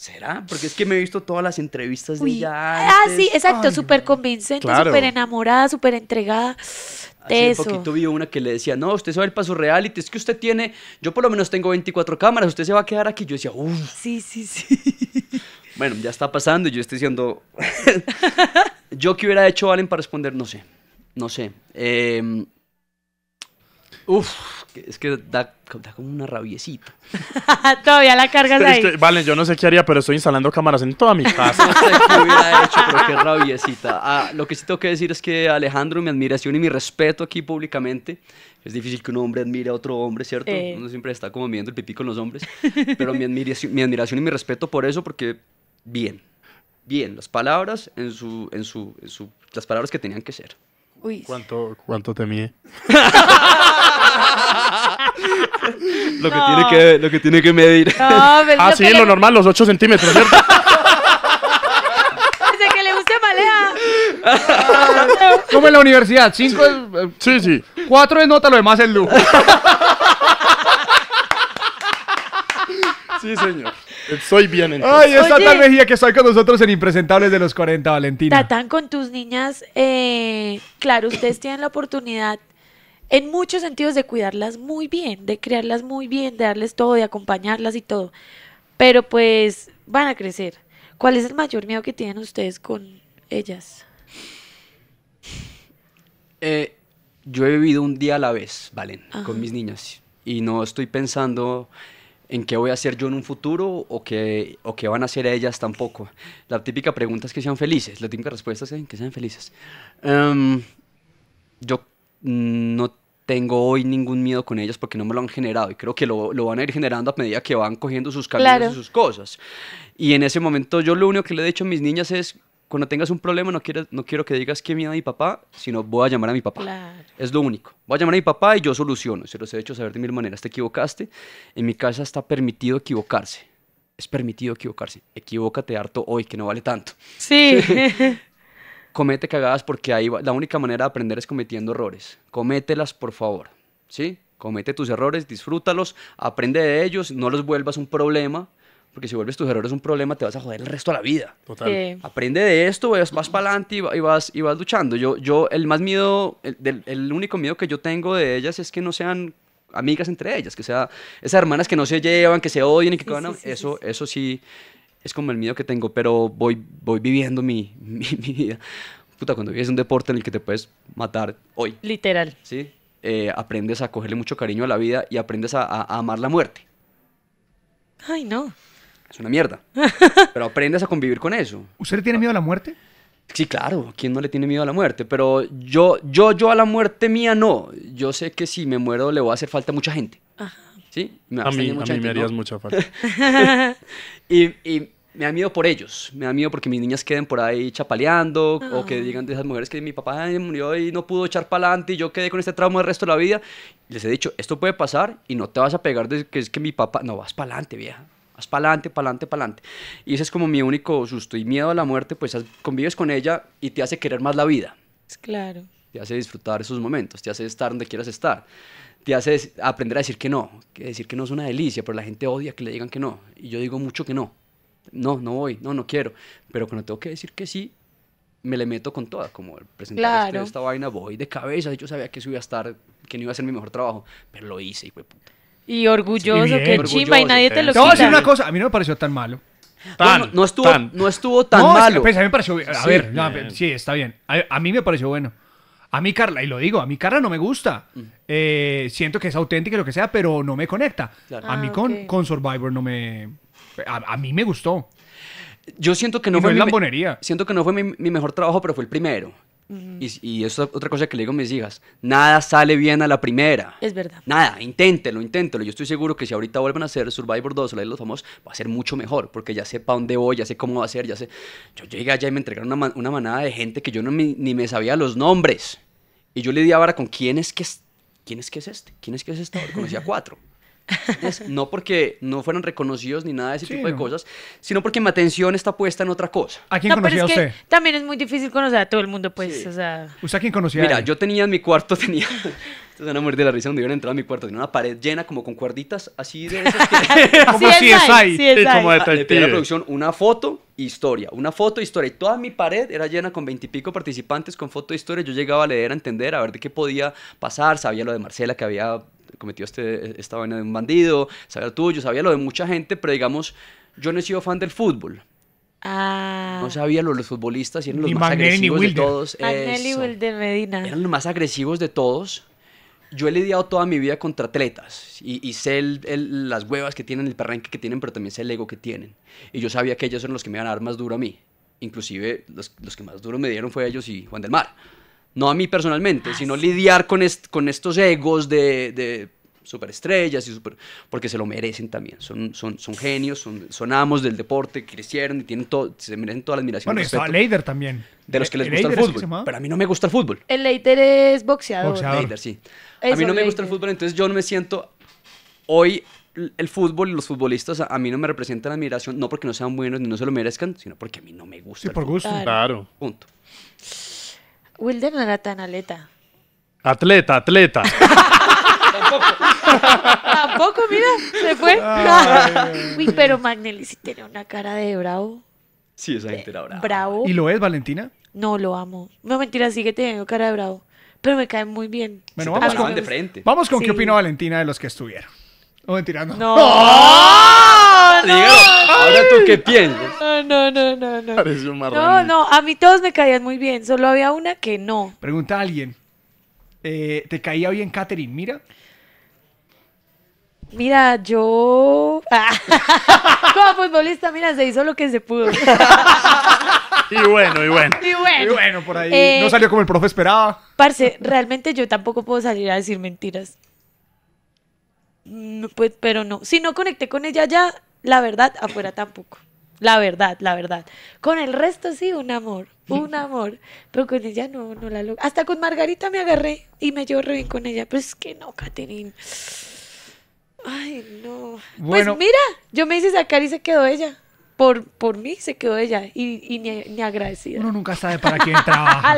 ¿Será? Porque es que me he visto todas las entrevistas de ella. Ah, sí, exacto, súper convincente, súper enamorada, súper entregada. Hace poquito vi una que le decía, no, usted sabe el paso real y reality, es que usted tiene, yo por lo menos tengo 24 cámaras, usted se va a quedar aquí. Yo decía, uff. Sí, sí, sí. Bueno, ya está pasando y yo estoy diciendo, yo que hubiera hecho Valen, para responder, no sé, no sé. Em, uff. Es que da, da como una rabiecita. Todavía la cargas ahí. vale, yo no sé qué haría, pero estoy instalando cámaras en toda mi casa. no sé qué hubiera hecho, pero qué rabiecita. Ah, lo que sí tengo que decir es que Alejandro, mi admiración y mi respeto aquí públicamente. Es difícil que un hombre admire a otro hombre, ¿cierto? Eh. Uno siempre está como viendo el pipí con los hombres. Pero mi admiración, mi admiración y mi respeto por eso, porque bien, bien, las palabras en su, en su, en su las palabras que tenían que ser. Uy. ¿Cuánto, cuánto te mide? lo, que tiene que, lo que tiene que medir. No, ah, sí, lo normal, los 8 centímetros, ¿cierto? Desde que le guste malea. Como en la universidad, 5 sí. es... Sí, sí. 4 es nota, lo demás es lujo. sí, señor. Soy bien entonces. Ay, es tan que soy con nosotros en Impresentables de los 40, Valentina. Tatán, con tus niñas, eh, claro, ustedes tienen la oportunidad en muchos sentidos de cuidarlas muy bien, de criarlas muy bien, de darles todo, de acompañarlas y todo. Pero pues van a crecer. ¿Cuál es el mayor miedo que tienen ustedes con ellas? Eh, yo he vivido un día a la vez, Valen, con mis niñas. Y no estoy pensando en qué voy a hacer yo en un futuro o qué, o qué van a hacer ellas tampoco. La típica pregunta es que sean felices, la típica respuesta es que sean felices. Em, yo no tengo hoy ningún miedo con ellas porque no me lo han generado y creo que lo, lo van a ir generando a medida que van cogiendo sus caminos y sus cosas. Y en ese momento yo lo único que le he dicho a mis niñas es, cuando tengas un problema no quiero, no quiero que digas que miedo a mi papá, sino voy a llamar a mi papá. Es lo único. Voy a llamar a mi papá y yo soluciono. Se los he hecho saber de mil maneras. Te equivocaste. En mi casa está permitido equivocarse. Es permitido equivocarse. Equivócate harto hoy, que no vale tanto. Sí. Comete cagadas porque ahí la única manera de aprender es cometiendo errores. Comételas, por favor. ¿Sí? Comete tus errores, disfrútalos, aprende de ellos, no los vuelvas un problema porque si vuelves tus errores un problema, te vas a joder el resto de la vida. Total. Aprende de esto, vas, para adelante y, vas, y vas luchando. Yo, yo el más miedo, el, único miedo que yo tengo de ellas es que no sean amigas entre ellas, que sea esas hermanas que no se llevan, que se odien y que eso, eso sí es como el miedo que tengo, pero voy, voy viviendo mi, mi, vida. Puta, cuando vives un deporte en el que te puedes matar hoy. Literal. Sí. Eh, aprendes a cogerle mucho cariño a la vida y aprendes a amar la muerte. Ay, no es una mierda. Pero aprendes a convivir con eso. ¿Usted le tiene miedo a la muerte? Sí, claro, ¿quién no le tiene miedo a la muerte? Pero yo, yo, yo a la muerte mía no. Yo sé que si me muero le voy a hacer falta mucha gente. Ajá. ¿Sí? a, mí, me harías mucha falta. y, me da miedo por ellos. Me da miedo porque mis niñas queden por ahí chapaleando o que ah. digan de esas mujeres que mi papá murió y no pudo echar para adelante y yo quedé con este trauma el resto de la vida. Les he dicho, esto puede pasar y no te vas a pegar de que es que mi papá... No, vas para adelante, vieja vas para adelante, para adelante, para adelante. Y ese es como mi único susto. Y miedo a la muerte, pues convives con ella y te hace querer más la vida. Claro. Te hace disfrutar esos momentos, te hace estar donde quieras estar. Te hace aprender a decir que no. Que decir que no es una delicia, pero la gente odia que le digan que no. Y yo digo mucho que no. No, no voy, no, no quiero. Pero cuando tengo que decir que sí, me le meto con toda, como presentar este- esta vaina, voy de cabeza, yo sabía que eso iba a estar, que no iba a ser mi mejor trabajo, pero lo hice y fue y orgulloso, que y nadie te lo quita. Te voy a decir una cosa, a mí no me pareció tan malo. no, estuvo, tan. no estuvo tan malo. Pues, a mí me pareció. A ver, sí, está bien. A, mí me pareció bueno. A mí Carla, y lo digo, a mí Carla no me gusta. Mm. Eh, siento que es auténtica y lo que sea, pero no me conecta. a mí ah, con, Survivor no me. A, mí me gustó. Yo siento que no, fue. siento que no fue mi mejor trabajo, pero fue el primero. Y, eso es otra cosa que le digo a mis hijas, nada sale bien a la primera. Es verdad. Nada, inténtelo, inténtelo. Yo estoy seguro que si ahorita vuelven a hacer Survivor 2 o la de los famosos, va a ser mucho mejor, porque ya sé para dónde voy, ya sé cómo va a ser, ya sé... Yo llegué allá y me entregaron una, manada de gente que yo no ni me sabía los nombres. Y yo le di ahora con quién es que es, quién es, que es este, quién es que es este, Yo cuatro. no porque no fueran reconocidos ni nada de ese tipo de cosas, sino porque mi atención está puesta en otra cosa. ¿A quién conocía usted? también es muy difícil conocer a todo el mundo, pues, ¿Usted a quién conocía? Mira, yo tenía en mi cuarto, tenía... se a de la risa donde iban a entrar a mi cuarto. Tenía una pared llena como con cuerditas así de esas que... como si sí, es Como la producción una foto, historia. Una foto, historia. Y toda mi pared era llena con veintipico participantes con foto, historia. Yo llegaba a leer, a entender, a ver de qué podía pasar. Sabía lo de Marcela, que había cometió este, esta vaina de un bandido, sabía tú, tuyo, sabía lo de mucha gente, pero digamos, yo no he sido fan del fútbol. Ah. No sabía lo de los futbolistas y eran los más agresivos de todos. Eran los más agresivos de todos. Yo he lidiado toda mi vida contra atletas y, sé las huevas que tienen, el perrenque que tienen, pero también sé el ego que tienen. Y yo sabía que ellos eran los que me iban a dar más duro a mí. Inclusive los, que más duro me dieron fue ellos y Juan del Mar no a mí personalmente, ah, sino lidiar con, con estos egos de, superestrellas y super, porque se lo merecen también. Son, son, son genios, son, amos del deporte, crecieron y tienen todo, se merecen toda la admiración. Bueno, y a Leider también. De los que les gusta el fútbol. Pero a mí no me gusta el fútbol. El Leider es boxeador. boxeador. sí. a mí no me gusta el fútbol, entonces yo no me siento hoy el fútbol y los futbolistas a, mí no me representan admiración, no porque no sean buenos ni no se lo merezcan, sino porque a mí no me gusta. Sí, por gusto. Claro. Punto. Wilder no era tan atleta. Atleta, atleta. Tampoco. mira, se fue. pero Magnelli sí tiene una cara de bravo. Sí, esa gente era Bravo. ¿Y lo es, Valentina? No, lo amo. No, mentira, que tengo cara de bravo. Pero me cae muy bien. vamos con, de frente. vamos con qué opinó Valentina de los que estuvieron. No, mentira, no. ¡No! Ahora tú qué piensas. No, no, no, no. no, a mí todos me caían muy bien, solo había una que no. Pregunta a alguien. Eh, ¿Te caía bien Katherine? Mira. Mira, yo... Ah. Como futbolista, mira, se hizo lo que se pudo. Y bueno, y bueno. Y bueno, por ahí. Eh, no salió como el profe esperaba. parce, realmente yo tampoco puedo salir a decir mentiras. Mm, pues, pero no, si no conecté con ella ya, la verdad, afuera tampoco. La verdad, la verdad. Con el resto sí, un amor, un amor. Pero con ella no, no la logro. Hasta con Margarita me agarré y me llevo re bien con ella. Pero es que no, Caterine. Ay, no. Pues bueno. Pues mira, yo me hice sacar y se quedó ella por, por mí se quedó ella y, y ni, agradecida. Uno nunca sabe para quién trabaja.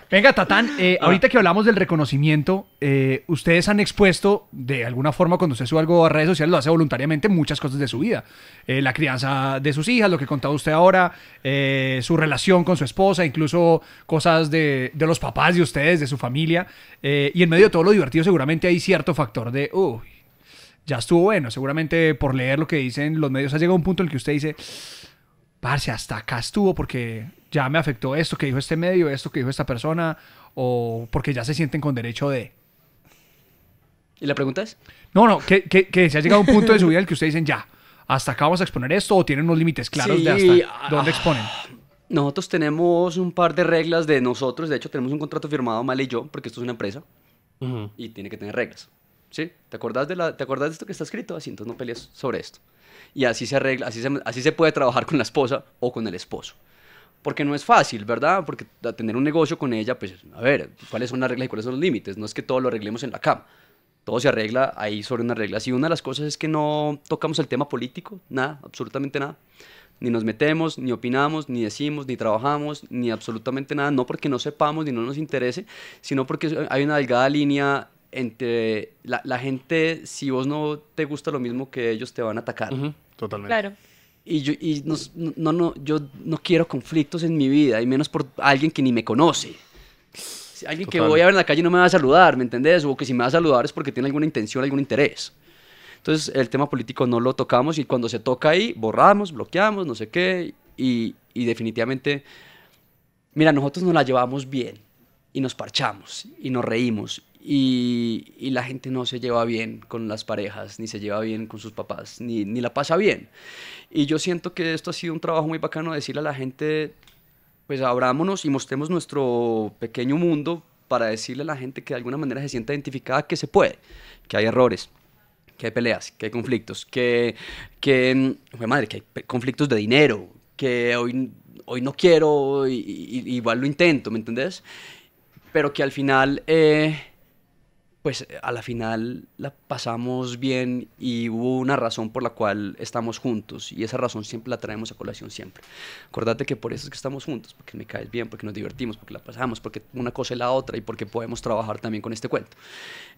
Venga, Tatán, eh, ah. ahorita que hablamos del reconocimiento, eh, ustedes han expuesto de alguna forma cuando usted sube algo a redes sociales, lo hace voluntariamente muchas cosas de su vida. Eh, la crianza de sus hijas, lo que contaba usted ahora, su relación con su esposa, incluso cosas de, de los papás de ustedes, de su familia. y en medio de todo lo divertido seguramente hay cierto factor de, ya estuvo bueno. Seguramente por leer lo que dicen los medios ha llegado a un punto en el que usted dice, parce, hasta acá estuvo porque ya me afectó esto que dijo este medio, esto que dijo esta persona, o porque ya se sienten con derecho de... ¿Y la pregunta es? No, no, que, si se ha llegado a un punto de su vida en el que usted dicen, ya, hasta acá vamos a exponer esto, o tienen unos límites claros de hasta dónde ah, exponen. Nosotros tenemos un par de reglas de nosotros, de hecho tenemos un contrato firmado Mal y yo, porque esto es una empresa, y tiene que tener reglas. ¿Sí? ¿Te acordás, de la, ¿Te de esto que está escrito? Así, entonces no pelees sobre esto. Y así se arregla, así se, así se puede trabajar con la esposa o con el esposo. Porque no es fácil, ¿verdad? Porque tener un negocio con ella, pues, a ver, ¿cuáles son las reglas y cuáles son los límites? No es que todo lo arreglemos en la cama. Todo se arregla ahí sobre una regla. Y una de las cosas es que no tocamos el tema político, nada, absolutamente nada ni nos metemos, ni opinamos, ni decimos, ni trabajamos, ni absolutamente nada, no porque no sepamos, ni no nos interese, sino porque hay una delgada línea entre la, gente, si vos no te gusta lo mismo que ellos, te van a atacar. Totalmente. Claro. Y, yo, y no, no, yo no quiero conflictos en mi vida, y menos por alguien que ni me conoce. Alguien que voy a ver en la calle no me va a saludar, ¿me entendés? O que si me va a saludar es porque tiene alguna intención, algún interés. Entonces, el tema político no lo tocamos y cuando se toca ahí, borramos, bloqueamos, no sé qué. Y, y definitivamente, mira, nosotros nos la llevamos bien y nos parchamos y nos reímos y, la gente no se lleva bien con las parejas, ni se lleva bien con sus papás, ni, la pasa bien. Y yo siento que esto ha sido un trabajo muy bacano decirle a la gente, pues abrámonos y mostremos nuestro pequeño mundo para decirle a la gente que de alguna manera se sienta identificada que se puede, que hay errores, que hay peleas, que hay conflictos, que, que, madre, que hay conflictos de dinero, que hoy, hoy no quiero, y, igual lo intento, ¿me entendés? Pero que al final... Eh, pues eh, a la final la pasamos bien y hubo una razón por la cual estamos juntos y esa razón siempre la traemos a colación siempre. Acordate que por eso es que estamos juntos, porque me caes bien, porque nos divertimos, porque la pasamos, porque una cosa es la otra y porque podemos trabajar también con este cuento.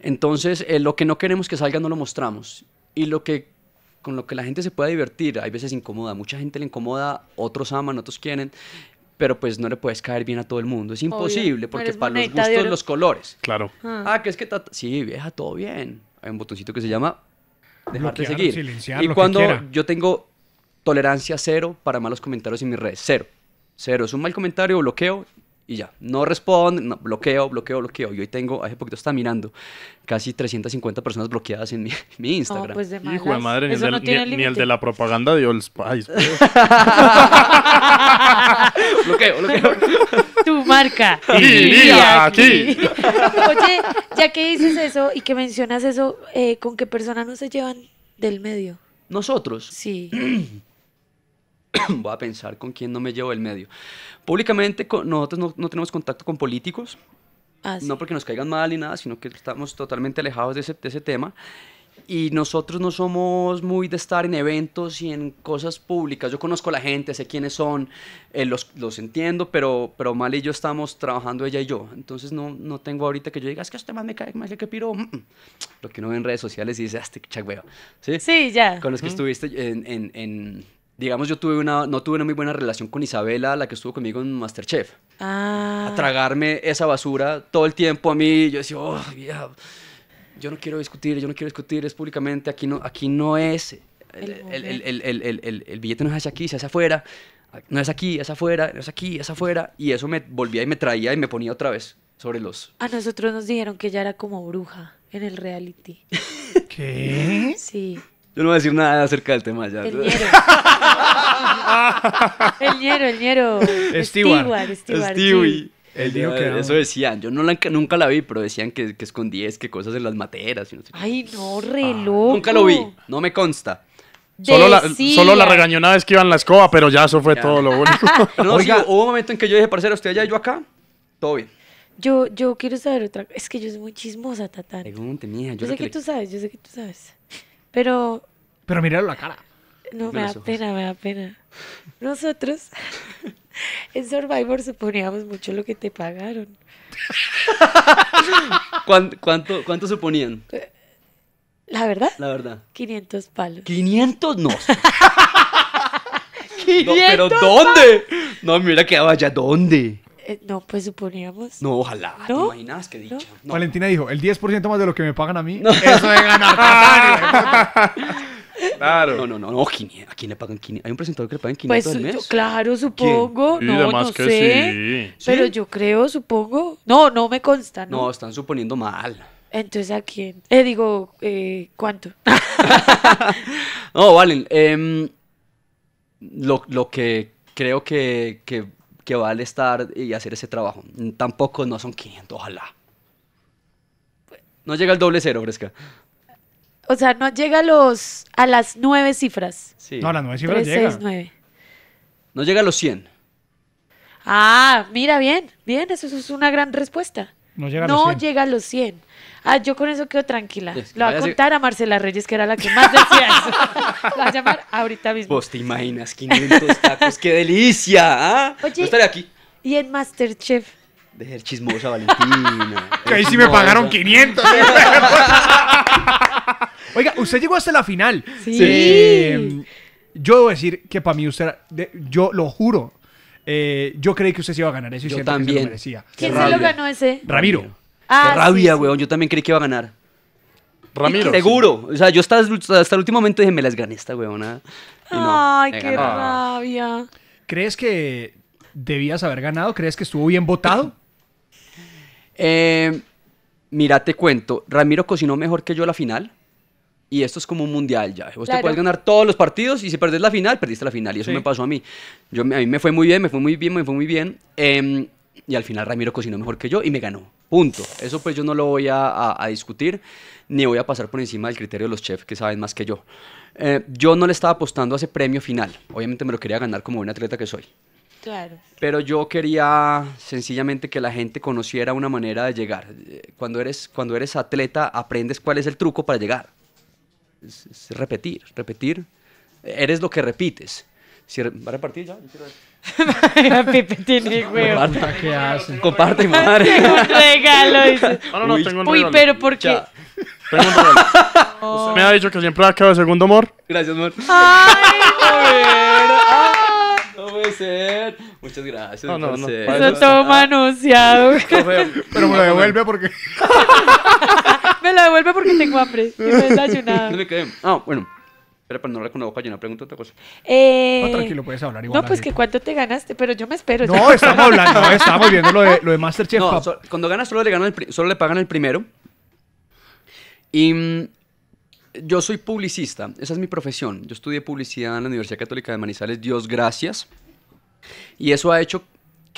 Entonces, eh, lo que no queremos que salga no lo mostramos y lo que con lo que la gente se pueda divertir, hay veces incomoda, mucha gente le incomoda, otros aman, otros quieren, pero pues no le puedes caer bien a todo el mundo. Es imposible porque para los gustos los colores. Claro. Ah, ah que es que... está... Sí, vieja, todo bien. Hay un botoncito que se llama dejarte Bloquear, seguir. Y cuando yo tengo tolerancia cero para malos comentarios en mis redes, cero. Cero. Es un mal comentario, bloqueo y ya. No responde, bloqueo, bloqueo, bloqueo. Y hoy tengo, hace poquito estaba mirando, casi 350 personas bloqueadas en mi, oh, Instagram. pues de Hijo de madre, ni el, de la propaganda de el Spice. Pues. bloqueo, bloqueo. Tu marca. Oye, ya que dices eso y que mencionas eso, eh, ¿con qué personas no se llevan del medio? Nosotros. Sí. voy a pensar con quién no me llevo el medio. Públicamente nosotros no, tenemos contacto con políticos, ah, no porque nos caigan mal ni nada, sino que estamos totalmente alejados de ese, de ese tema. Y nosotros no somos muy de estar en eventos y en cosas públicas. Yo conozco a la gente, sé quiénes son, eh, los, los, entiendo, pero, pero Mal y yo estamos trabajando ella y yo. Entonces no, no tengo ahorita que yo diga, es que usted más me cae más que piro. Mm, mm. Lo que uno ve en redes sociales y dice, ah, este ¿Sí? ya. Con los que estuviste en digamos, yo tuve una, no tuve una muy buena relación con Isabela, la que estuvo conmigo en Masterchef. Ah. A tragarme esa basura todo el tiempo a mí. Yo decía, oh, yo no quiero discutir, yo no quiero discutir, es públicamente, aquí no, aquí no es. El, el, el, el billete no es hacia aquí, se hace afuera. No es aquí, es afuera, no es aquí, es afuera. Y eso me volvía y me traía y me ponía otra vez sobre los. A nosotros nos dijeron que ella era como bruja en el reality. ¿Qué? Sí. Yo no voy a decir nada acerca del tema ya. El ñero. el ñero, el ñero. Stewart. Stewie. Eh, que Eso decían. Yo nunca la vi, pero decían que, que es que cosas en las materas. Ay, no, reloj ah, Nunca lo vi. No me consta. Solo la, solo la regañó una vez que iban la escoba, pero ya eso fue todo lo único. hubo un momento en que yo dije, parcero, usted allá y yo acá. Todo bien. Yo, yo quiero saber otra cosa. Es que yo soy muy chismosa, Tatán. Yo Pregunte, Yo, sé que tú sabes, yo sé que tú sabes. Pero. Pero míralo la cara. No, me da pena, me da pena. Nosotros en Survivor suponíamos mucho lo que te pagaron. ¿Cuánto, cuánto, suponían? ¿La verdad? La verdad. 500 palos. ¿500? No. ¿500 no ¿Pero dónde? No, mira que vaya, ¿dónde? Eh, no, pues suponíamos. No, ojalá. ¿No? ¿Te imaginas qué dicha? Valentina dijo, el 10% más de lo que me pagan a mí, eso es ganar. Claro. No, no, no, no, ¿a quién le pagan 500? ¿Hay un presentador que le pagan 500 pues, al mes? Yo, claro, supongo. No, no que sé. Sí. Pero yo creo, supongo. No, no me consta, ¿no? No, están suponiendo mal. Entonces, ¿a quién? Eh, digo, eh, ¿cuánto? no, Valen, em, lo, lo, que creo que, que que vale estar y hacer ese trabajo. Tampoco no son 500, ojalá. No llega al doble cero, Fresca. O sea, no llega a, los, a las nueve cifras. No, a las nueve cifras llega. No llega a los 100. Ah, mira, bien, bien, eso es una gran respuesta. No llega a los 100. Ah, yo con eso quedo tranquila. Lo va a contar a Marcela Reyes, que era la que más decía eso. La va a llamar ahorita mismo. Vos te imaginas 500 tacos, qué delicia. ¿ah? Oye, Yo estaré aquí. Y en Masterchef. el chismoso a Valentina. que ahí sí me pagaron 500. Oiga, usted llegó hasta la final. Sí. Eh, yo debo decir que para mí usted, yo lo juro, eh, yo creí que usted se iba a ganar eso yo también. lo ¿Quién se lo ganó ese? Ramiro. Ah, Qué rabia, weón. Yo también creí que iba a ganar. Ramiro. Seguro. O sea, yo hasta, hasta el último momento dije, me las gané esta weón. Ay, qué rabia. ¿Crees que debías haber ganado? ¿Crees que estuvo bien votado? Eh, mira, te cuento. Ramiro cocinó mejor que yo la final. Y esto es como un mundial ya. Vos te puedes ganar todos los partidos y si perdés la final, perdiste la final. Y eso me pasó a mí. Yo, a mí me fue muy bien, me fue muy bien, me fue muy bien. Em, y al final Ramiro cocinó mejor que yo y me ganó. Punto. Eso pues yo no lo voy a, discutir ni voy a pasar por encima del criterio de los chefs que saben más que yo. Eh, yo no le estaba apostando a ese premio final. Obviamente me lo quería ganar como buen atleta que soy. Claro. Pero yo quería sencillamente que la gente conociera una manera de llegar. Eh, cuando eres, cuando eres atleta aprendes cuál es el truco para llegar repetir, repetir. Eres lo que repites. Si ¿Va a repartir ya? Comparte, madre. un regalo. Uy, pero ¿por qué? me ha dicho que siempre acaba segundo amor. Gracias, amor. Ay, no ah, puede ser. Muchas gracias. no, Pero me lo devuelve porque. Me la devuelve porque tengo hambre y no he Ah, bueno. Espera, para no hablar con la boca llena, pregunta otra cosa. Eh... No, tranquilo, puedes hablar igual. No, pues que cuánto te ganaste, pero yo me espero. No, estamos hablando, eh, estamos viendo lo de, lo de Masterchef. No, cuando ganas solo le, ganan el, solo le pagan el primero. Y mm, yo soy publicista, esa es mi profesión. Yo estudié publicidad en la Universidad Católica de Manizales, Dios gracias. Y eso ha hecho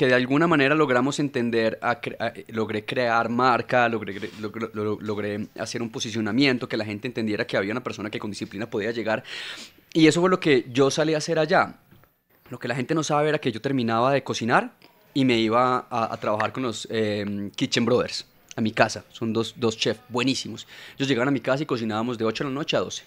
que de alguna manera logramos entender, eh, logré crear marca, logré, hacer un posicionamiento, que la gente entendiera que había una persona que con disciplina podía llegar. Y eso fue lo que yo salí a hacer allá. Lo que la gente no sabe era que yo terminaba de cocinar y me iba a, trabajar con los em, Kitchen Brothers a mi casa. Son dos, dos chefs buenísimos. Ellos llegaban a mi casa y cocinábamos de 8 de la noche a 12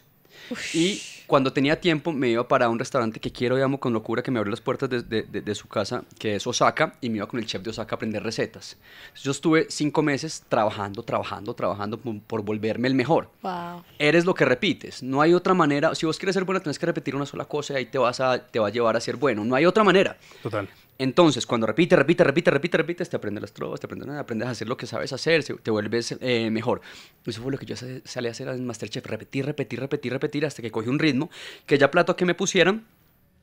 y cuando tenía tiempo me iba para un restaurante que quiero y con locura, que me abrió las puertas de, su casa, que es Osaka, y me iba con el chef de Osaka a aprender recetas. Yo estuve cinco meses trabajando, trabajando, trabajando por, volverme el mejor. Wow. Eres lo que repites, no hay otra manera. Si vos quieres ser bueno, tenés que repetir una sola cosa y ahí te, vas a, te va a llevar a ser bueno. No hay otra manera. Total. Entonces, cuando repite, repite, repite, repite, repites, te aprendes las trovas, te aprendes, aprendes a hacer lo que sabes hacer, te vuelves eh, mejor. Eso fue lo que yo salí a hacer en Masterchef, repetir, repetir, repetir, repetir, hasta que cogí un ritmo que ya plato que me pusieron,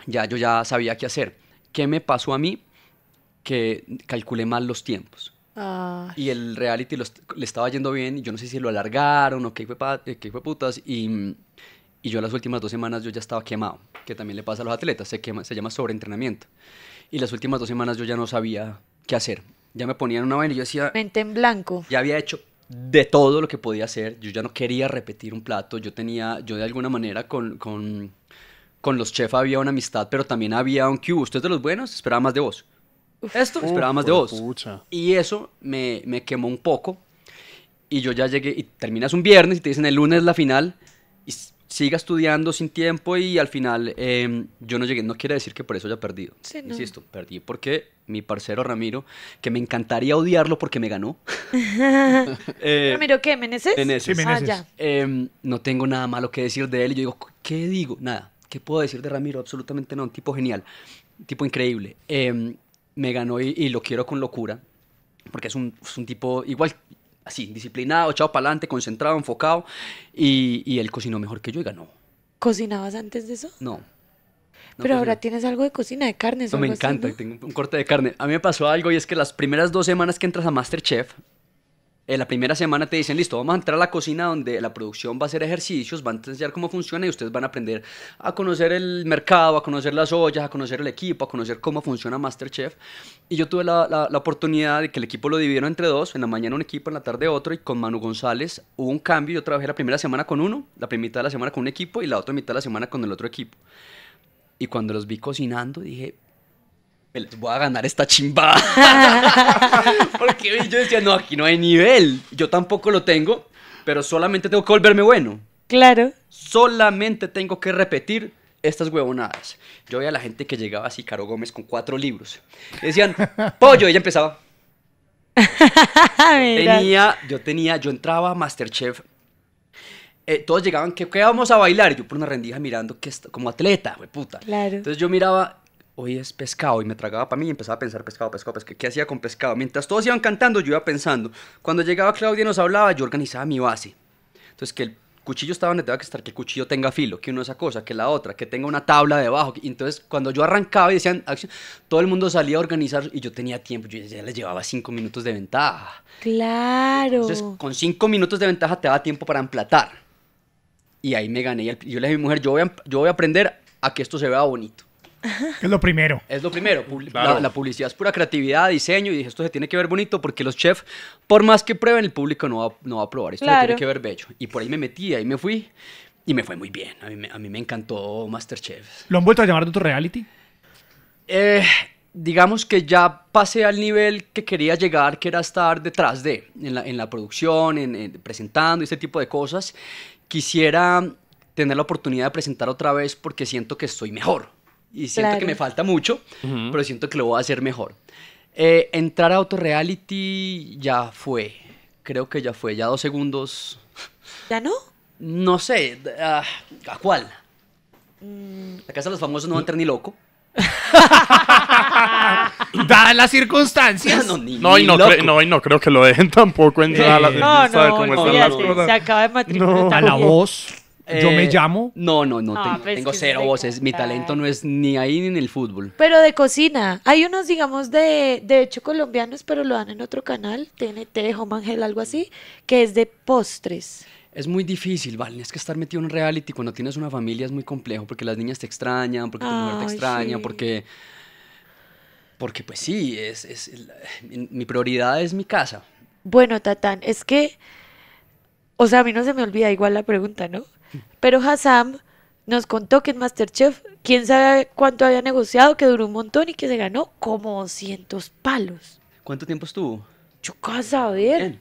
ya yo ya sabía qué hacer. ¿Qué me pasó a mí? Que calculé mal los tiempos. Y el reality le estaba yendo bien, y yo no sé si lo alargaron o qué fue, eh, qué fue putas, y... Y yo las últimas dos semanas yo ya estaba quemado, que también le pasa a los atletas, se, quema, se llama sobreentrenamiento y las últimas dos semanas yo ya no sabía qué hacer. Ya me ponían una vaina y yo decía... Mente en blanco. Ya había hecho de todo lo que podía hacer. Yo ya no quería repetir un plato. Yo tenía, yo de alguna manera con, con, con los chefs había una amistad, pero también había un Q. Usted de los buenos, esperaba más de vos. Esto, esperaba más de pues, vos. Y eso me, me quemó un poco. Y yo ya llegué, y terminas un viernes y te dicen el lunes la final siga estudiando sin tiempo y al final em, yo no llegué. No quiere decir que por eso haya perdido. Insisto, perdí porque mi parcero Ramiro, que me encantaría odiarlo porque me ganó. Eh, ¿Ramiro qué? ¿Meneses? Meneses. Ah, em, no tengo nada malo que decir de él. yo digo, ¿qué digo? Nada. ¿Qué puedo decir de Ramiro? Absolutamente no. Un tipo genial. tipo increíble. Em, me ganó y, lo quiero con locura. Porque es un tipo igual así, disciplinado, echado para adelante, concentrado, enfocado. Y, y, él cocinó mejor que yo y ganó. ¿Cocinabas antes de eso? No. Pero ahora tienes algo de cocina, de carne No, me encanta, tengo un corte de carne. A mí me pasó algo y es que las primeras dos semanas que entras a Masterchef, en eh, la primera semana te dicen, listo, vamos a entrar a la cocina donde la producción va a hacer ejercicios, van a enseñar cómo funciona y ustedes van a aprender a conocer el mercado, a conocer las ollas, a conocer el equipo, a conocer cómo funciona Masterchef. Y yo tuve la, oportunidad de que el equipo lo dividieron entre dos, en la mañana un equipo, en la tarde otro, y con Manu González hubo un cambio, yo trabajé la primera semana con uno, la primera mitad de la semana con un equipo y la otra mitad de la semana con el otro equipo. Y cuando los vi cocinando dije, voy a ganar esta chimbada. Porque yo decía, no, aquí no hay nivel. Yo tampoco lo tengo, pero solamente tengo que volverme bueno. Claro. Solamente tengo que repetir estas huevonadas. Yo veía a la gente que llegaba así, Caro Gómez, con cuatro libros. Decían, pollo, y ella empezaba. tenía, yo tenía, yo entraba a Masterchef. Eh, todos llegaban, ¿qué, ¿qué, vamos a bailar? yo por una rendija mirando que como atleta, güey, puta. Claro. Entonces yo miraba hoy es pescado y me tragaba para mí y empezaba a pensar pescado, pescado, pescado, ¿qué hacía con pescado? Mientras todos iban cantando, yo iba pensando. Cuando llegaba Claudia y nos hablaba, yo organizaba mi base. Entonces, que el cuchillo estaba donde tenga que estar, que el cuchillo tenga filo, que una esa cosa, que la otra, que tenga una tabla debajo. Y entonces, cuando yo arrancaba y decían acción, todo el mundo salía a organizar y yo tenía tiempo, yo les llevaba cinco minutos de ventaja. Claro. Entonces, con cinco minutos de ventaja te daba tiempo para emplatar. Y ahí me gané. yo le dije a mi mujer, yo yo voy a aprender a que esto se vea bonito es lo primero. Es lo primero. La, publicidad es pura creatividad, diseño. Y dije, esto se tiene que ver bonito porque los chefs, por más que prueben, el público no va, no va a probar. Esto se tiene que ver bello. Y por ahí me metí, ahí me fui. Y me fue muy bien. A mí, a mí me encantó Masterchef. ¿Lo han vuelto a llamar de tu reality? Eh, digamos que ya pasé al nivel que quería llegar, que era estar detrás de, en la, en la producción, en, en, presentando, ese tipo de cosas. Quisiera tener la oportunidad de presentar otra vez porque siento que estoy mejor y siento que me falta mucho, pero siento que lo voy a hacer mejor. Eh, entrar a autorreality ya fue, creo que ya fue, ya dos segundos. ¿Ya no? No sé, ah, ¿a cuál? Mm. La casa de los famosos no va a entrar ni loco. Dadas las circunstancias. No, no, y no, no, no, creo que lo dejen tampoco entrar a la, no, no, no, se acaba de matricular. A la voz. Yo me eh, llamo. No, no, no. Ah, tengo, pues cero voces. Mi talento no es ni ahí ni en el fútbol. Pero de cocina. Hay unos, digamos, de, de hecho colombianos, pero lo dan en otro canal, TNT, Home Angel, algo así, que es de postres. Es muy difícil, ¿vale? Es que estar metido en un reality cuando tienes una familia es muy complejo porque las niñas te extrañan, porque tu mujer te extraña, porque. Porque, pues sí, es, es, mi prioridad es mi casa. Bueno, Tatán, es que. O sea, a mí no se me olvida igual la pregunta, ¿no? Pero Hassam nos contó que en Masterchef, quién sabe cuánto había negociado, que duró un montón y que se ganó como cientos palos. ¿Cuánto tiempo estuvo? Yo casa a ver.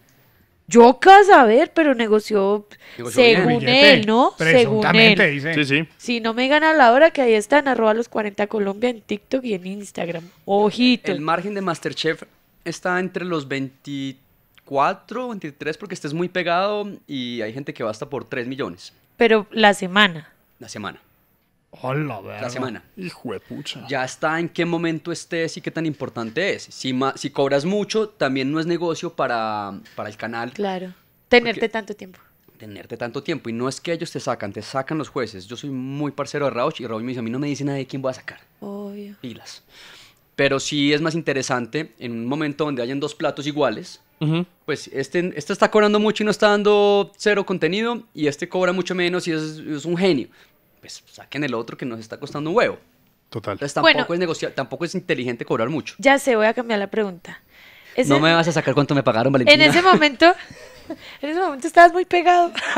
Yo a ver, pero negoció, según él, ¿no? Según él. Sí, sí. Si no me gana la hora, que ahí están, arroba los 40 Colombia en TikTok y en Instagram. Ojito. El margen de Masterchef está entre los 24, 23, porque estés muy pegado y hay gente que basta por 3 millones. Pero la semana. La semana. Hola, verdad. La semana. Hijo de pucha. Ya está en qué momento estés y qué tan importante es. Si, si cobras mucho, también no es negocio para, para el canal. Claro. Tenerte tanto tiempo tenerte tanto tiempo. Y no es que ellos te sacan, te sacan los jueces. Yo soy muy parcero de Rauch y Rauch me dice, a mí no me dice nadie quién voy a sacar. Obvio. Pilas. Pero sí es más interesante en un momento donde hayan dos platos iguales, pues este, este, está cobrando mucho y no está dando cero contenido y este cobra mucho menos y es, un genio. Pues saquen el otro que nos está costando un huevo. Total. Entonces tampoco bueno, es negociar, tampoco es inteligente cobrar mucho. Ya sé, voy a cambiar la pregunta. no me vas a sacar cuánto me pagaron, Valentina. En ese momento, En ese momento estabas muy pegado.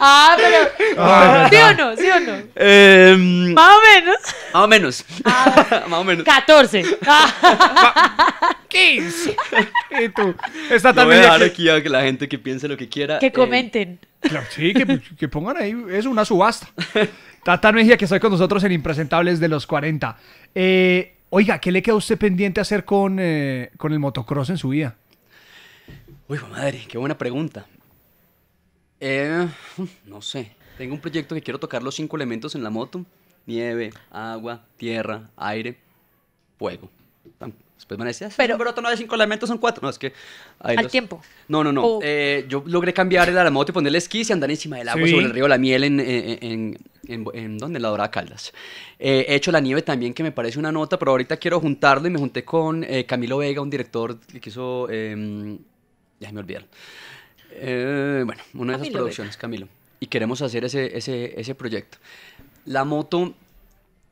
ah, pero. Ah, ¿Sí o no? ¿Sí o no? Em, más o menos. Más o menos. Ah. más o menos. 14. 15. Ah. y tú. Está tan bien. Voy a aquí a la gente que piense lo que quiera. Que eh, comenten. sí, que, pongan ahí, es una subasta. tan Mejía, que estoy con nosotros en Impresentables de los 40. Eh, Oiga, ¿qué le queda a usted pendiente hacer con, eh, el motocross en su vida? Uy, madre, qué buena pregunta. Eh, no sé. Tengo un proyecto que quiero tocar los cinco elementos en la moto. Nieve, agua, tierra, aire, fuego. Después me pero, pero no de cinco elementos, son cuatro. No, es que. Al tiempo. No, no, no. Oh. Eh, yo logré cambiar el moto y ponerle esquís y andar encima del agua sobre el río La Miel en. Eh, eh, en, en, La Dorada Caldas. he hecho La Nieve también, que me parece una nota, pero ahorita quiero juntarlo y me junté con Camilo Vega, un director que hizo. Em, ya me olvidaron. bueno, una de esas producciones, Camilo. Y queremos hacer ese, ese, ese proyecto. La moto.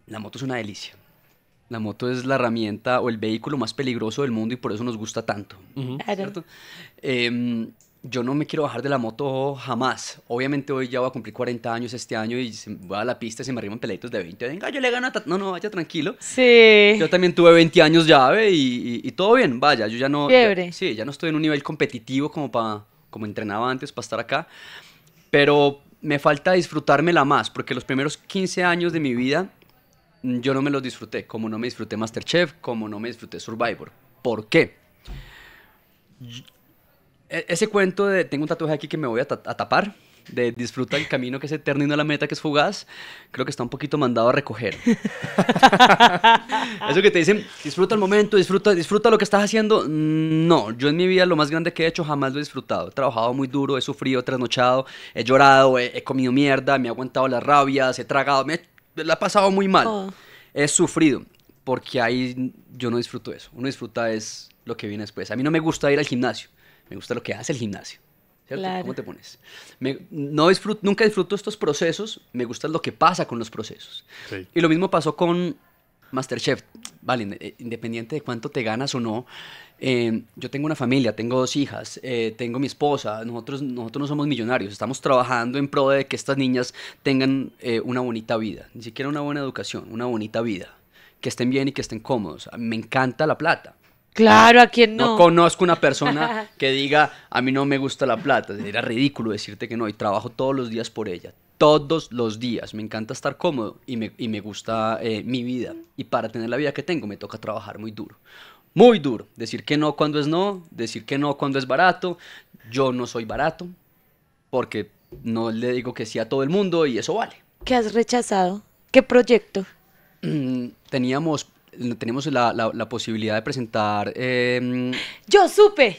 La moto es una delicia la moto es la herramienta o el vehículo más peligroso del mundo y por eso nos gusta tanto. ¿cierto? Em, yo no me quiero bajar de la moto jamás. Obviamente hoy ya voy a cumplir 40 años este año y voy a la pista y se me arriman peleitos de 20. Venga, yo le gano a... No, no, vaya tranquilo. Sí. Yo también tuve 20 años llave y, y, todo bien, vaya. Yo ya no... sí, ya no estoy en un nivel competitivo como, para como entrenaba antes para estar acá. Pero me falta disfrutármela más porque los primeros 15 años de mi vida yo no me los disfruté, como no me disfruté Masterchef, como no me disfruté Survivor. ¿Por qué? E-, ese cuento de tengo un tatuaje aquí que me voy a, tapar, de disfruta el camino que es eterno y no la meta que es fugaz, creo que está un poquito mandado a recoger. Eso que te dicen, disfruta el momento, disfruta, disfruta lo que estás haciendo. No, yo en mi vida lo más grande que he hecho jamás lo he disfrutado. He trabajado muy duro, he sufrido, he trasnochado, he llorado, he, comido mierda, me he aguantado las rabias, he tragado, me he la ha pasado muy mal. Oh. He sufrido, porque ahí yo no disfruto eso. Uno disfruta es lo que viene después. A mí no me gusta ir al gimnasio, me gusta lo que hace el gimnasio. ¿cierto? ¿Cómo te pones? no disfruto, nunca disfruto estos procesos, me gusta lo que pasa con los procesos. Y lo mismo pasó con Masterchef, vale, eh, independiente de cuánto te ganas o no, eh, yo tengo una familia, tengo dos hijas, eh, tengo mi esposa, nosotros, nosotros no somos millonarios, estamos trabajando en pro de que estas niñas tengan una bonita vida, ni siquiera una buena educación, una bonita vida, que estén bien y que estén cómodos. Me encanta la plata. Claro, a quien no. No conozco una persona que diga, a mí no me gusta la plata. Era ridículo decirte que no, y trabajo todos los días por ella todos los días. Me encanta estar cómodo y me, gusta eh, mi vida. Y para tener la vida que tengo me toca trabajar muy duro. Muy duro. Decir que no cuando es no, decir que no cuando es barato. Yo no soy barato porque no le digo que sí a todo el mundo y eso vale. ¿Qué has rechazado? ¿Qué proyecto? Mm, teníamos, tenemos la, posibilidad de presentar... Em, yo supe.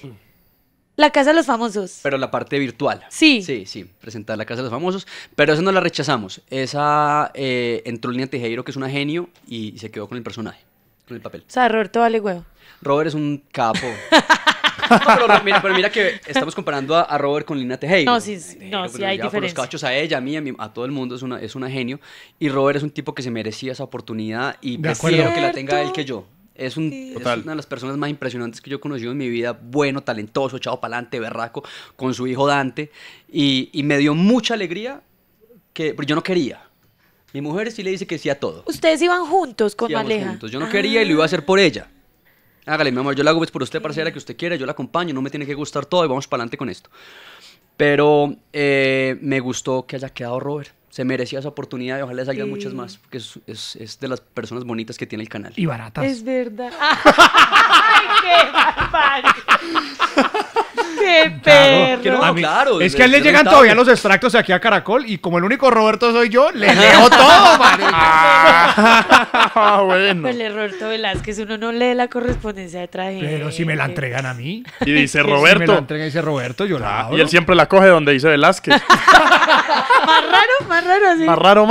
La Casa de los Famosos. Pero la parte virtual. Sí. Sí, sí, presentar la Casa de los Famosos. Pero eso no la rechazamos. Esa eh, entró Lina Tejero, que es una genio, y se quedó con el personaje, con el papel. O sea, Roberto vale huevo. Robert es un capo. pero, mira, que estamos comparando a, Robert con Lina Tejero. No, sí, no, sí hay diferencia. los cachos a ella, a mí, a, todo el mundo, es una, es una genio. Y Robert es un tipo que se merecía esa oportunidad y me prefiero que la tenga él que yo. Es, un, una de las personas más impresionantes que yo he conocido en mi vida. Bueno, talentoso, echado para adelante, berraco, con su hijo Dante. Y, me dio mucha alegría, que, pero yo no quería. Mi mujer sí le dice que sí a todo. Ustedes iban juntos con Aleja Yo no quería y lo iba a hacer por ella. Hágale, mi amor, yo la hago pues, por usted, la que usted quiera, yo la acompaño, no me tiene que gustar todo y vamos para adelante con esto. Pero eh, me gustó que haya quedado Robert se merecía esa oportunidad y ojalá salgan muchas más, porque es, de las personas bonitas que tiene el canal. Y baratas. Es verdad. ¡Ay, qué padre! ¡Qué perro! es que a él le llegan todavía los extractos de aquí a Caracol y como el único Roberto soy yo, le leo todo, ah, bueno. Pues el Roberto Velázquez, uno no lee la correspondencia de traje. Pero si me la entregan a mí. Y dice Roberto. Si me la entregan dice Roberto, yo la ah, Y él siempre la coge donde dice Velázquez. más raro, más más raro, Más raro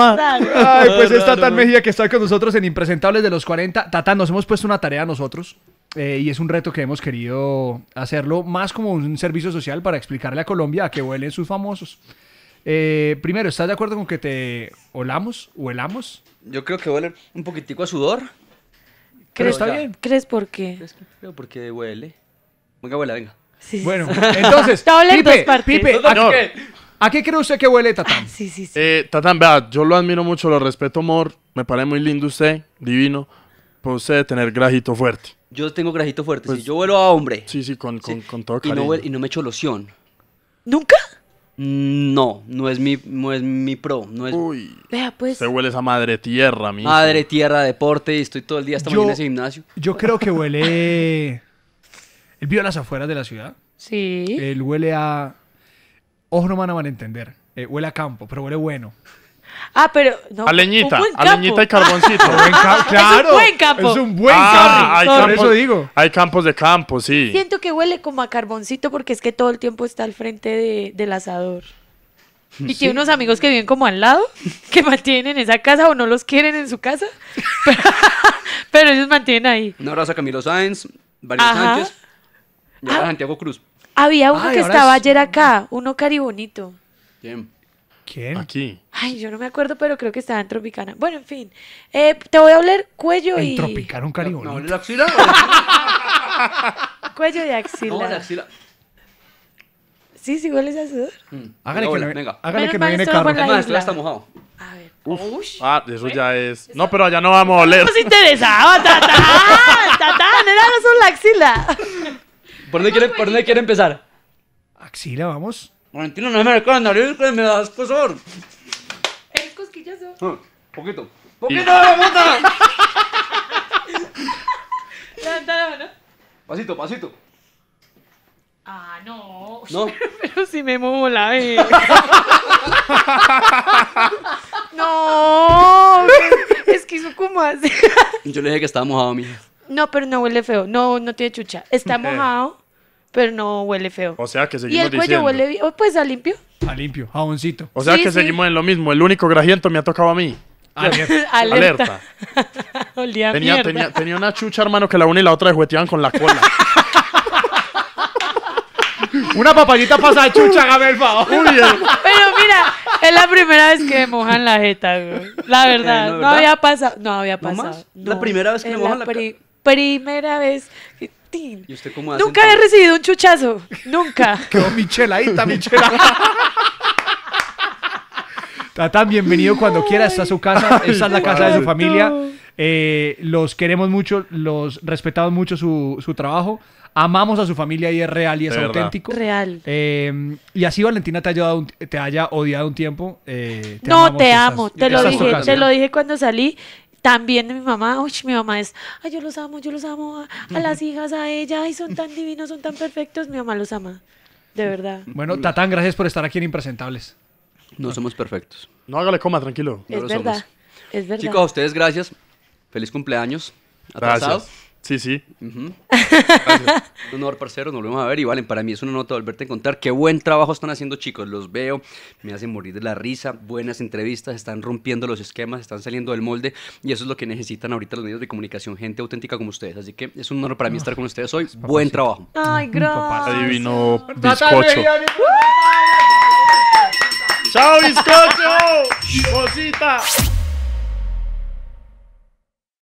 más. pues es Tatán Mejía que está con nosotros en Impresentables de los 40. tata nos hemos puesto una tarea nosotros. Eh, y es un reto que hemos querido hacerlo más como un servicio social para explicarle a Colombia a que huelen sus famosos. Eh, primero, ¿estás de acuerdo con que te olamos huelamos? Yo creo que huelen un poquitico a sudor. ¿Crees, está ¿Crees por qué? porque huele. Venga, abuela, venga. Bueno, entonces, Pipe, Pipe, ¿A qué cree usted que huele Tatán? Ah, sí, sí, sí. Eh, Tatán, vea, yo lo admiro mucho, lo respeto, amor. Me parece muy lindo usted, divino. Puede usted tener grajito fuerte. Yo tengo grajito fuerte. sí, pues, yo vuelo a hombre. Sí, sí, con, con, todo cariño. Y no, y no me echo loción. ¿Nunca? No, no es mi, es mi pro, no es. Uy. Vea pues. Se huele esa madre tierra, mi. Madre tierra, deporte, y estoy todo el día hasta mañana en ese gimnasio. Yo creo que huele. Él vio las afueras de la ciudad. Sí. Él huele a Ojo, no van a entender. Eh, huele a campo, pero huele bueno. Ah, pero. a leñita, a leñita y carboncito. claro. Es un buen campo. Es un buen ah, campo. Por eso digo. Hay campos de campo, sí. Siento que huele como a carboncito porque es que todo el tiempo está al frente del asador. Hmm. Y tiene unos amigos que viven como al lado, que mantienen esa casa o no los quieren en su casa. Pero, ellos mantienen ahí. Un abrazo a Camilo Sáenz, varios Sánchez y a ah. Santiago Cruz. Había uno que estaba ayer acá, uno caribonito. ¿Quién? ¿Quién? Aquí. Ay, yo no me acuerdo, pero creo que estaba en Tropicana. Bueno, en fin. Eh, te voy a oler cuello y. Tropicana, un caribonito. No, el la axila. cuello de axila. No, axila. Sí, sí igual a sudor. Mm. Hágale que, venga. Hágale que me viene carro. está mojado. A ver. Uf. Ah, eso ya es. No, pero allá no vamos a oler. Nos interesaba, tatán. Tatán, era no solo la axila. ¿Por dónde, quiere, ¿Por dónde quiere empezar? Axila, vamos. Valentino, no me recuerda me das cosor. Eres cosquilloso. Un ah, poquito. ¡Poquito de la puta! Levanta la mano. Pasito, pasito. Ah, no. No. Pero si me mola, eh. no. Es que hizo como así. Yo le dije que estaba mojado, mija. No, pero no huele feo. No, no tiene chucha. Está eh. mojado pero no huele feo. O sea que seguimos Y el cuello huele bien. pues a limpio. A limpio, jaboncito. O sea que seguimos en lo mismo. El único grajiento me ha tocado a mí. Alerta. Alerta. Tenía, tenía, una chucha, hermano, que la una y la otra de jugueteaban con la cola. Una papayita pasa de chucha, Gabriel, el favor. Pero mira, es la primera vez que me mojan la jeta, güey. La eh, verdad, no, había pasado. No había pasado. ¿La primera vez que me mojan la jeta. Primera vez. que- Nunca he recibido un chuchazo. Nunca. Quedó Micheladita, Michela. tan bienvenido cuando quieras. a su casa, esta es la casa de su familia. Eh, los queremos mucho, los respetamos mucho su, trabajo. Amamos a su familia y es real y es auténtico. Real. Eh, y así Valentina te, haya odiado un tiempo. Eh, no, te amo, te lo dije, te lo dije cuando salí también de mi mamá, uy, mi mamá es, ay, yo los amo, yo los amo a, las hijas, a ella, ay, son tan divinos, son tan perfectos, mi mamá los ama, de verdad. Bueno, Tatán, gracias por estar aquí en Impresentables. No somos perfectos. No hágale coma, tranquilo. es verdad, es verdad. Chicos, a ustedes gracias. Feliz cumpleaños. Gracias. Sí, sí. un honor, parcero, nos volvemos a ver. Y Valen, para mí es una nota volverte a encontrar. Qué buen trabajo están haciendo, chicos. Los veo, me hacen morir de la risa. Buenas entrevistas, están rompiendo los esquemas, están saliendo del molde. Y eso es lo que necesitan ahorita los medios de comunicación, gente auténtica como ustedes. Así que es un honor para mí estar con ustedes hoy. Buen trabajo. Ay, gracias. Adivino bizcocho. ¡Chao, bizcocho! ¡Cosita!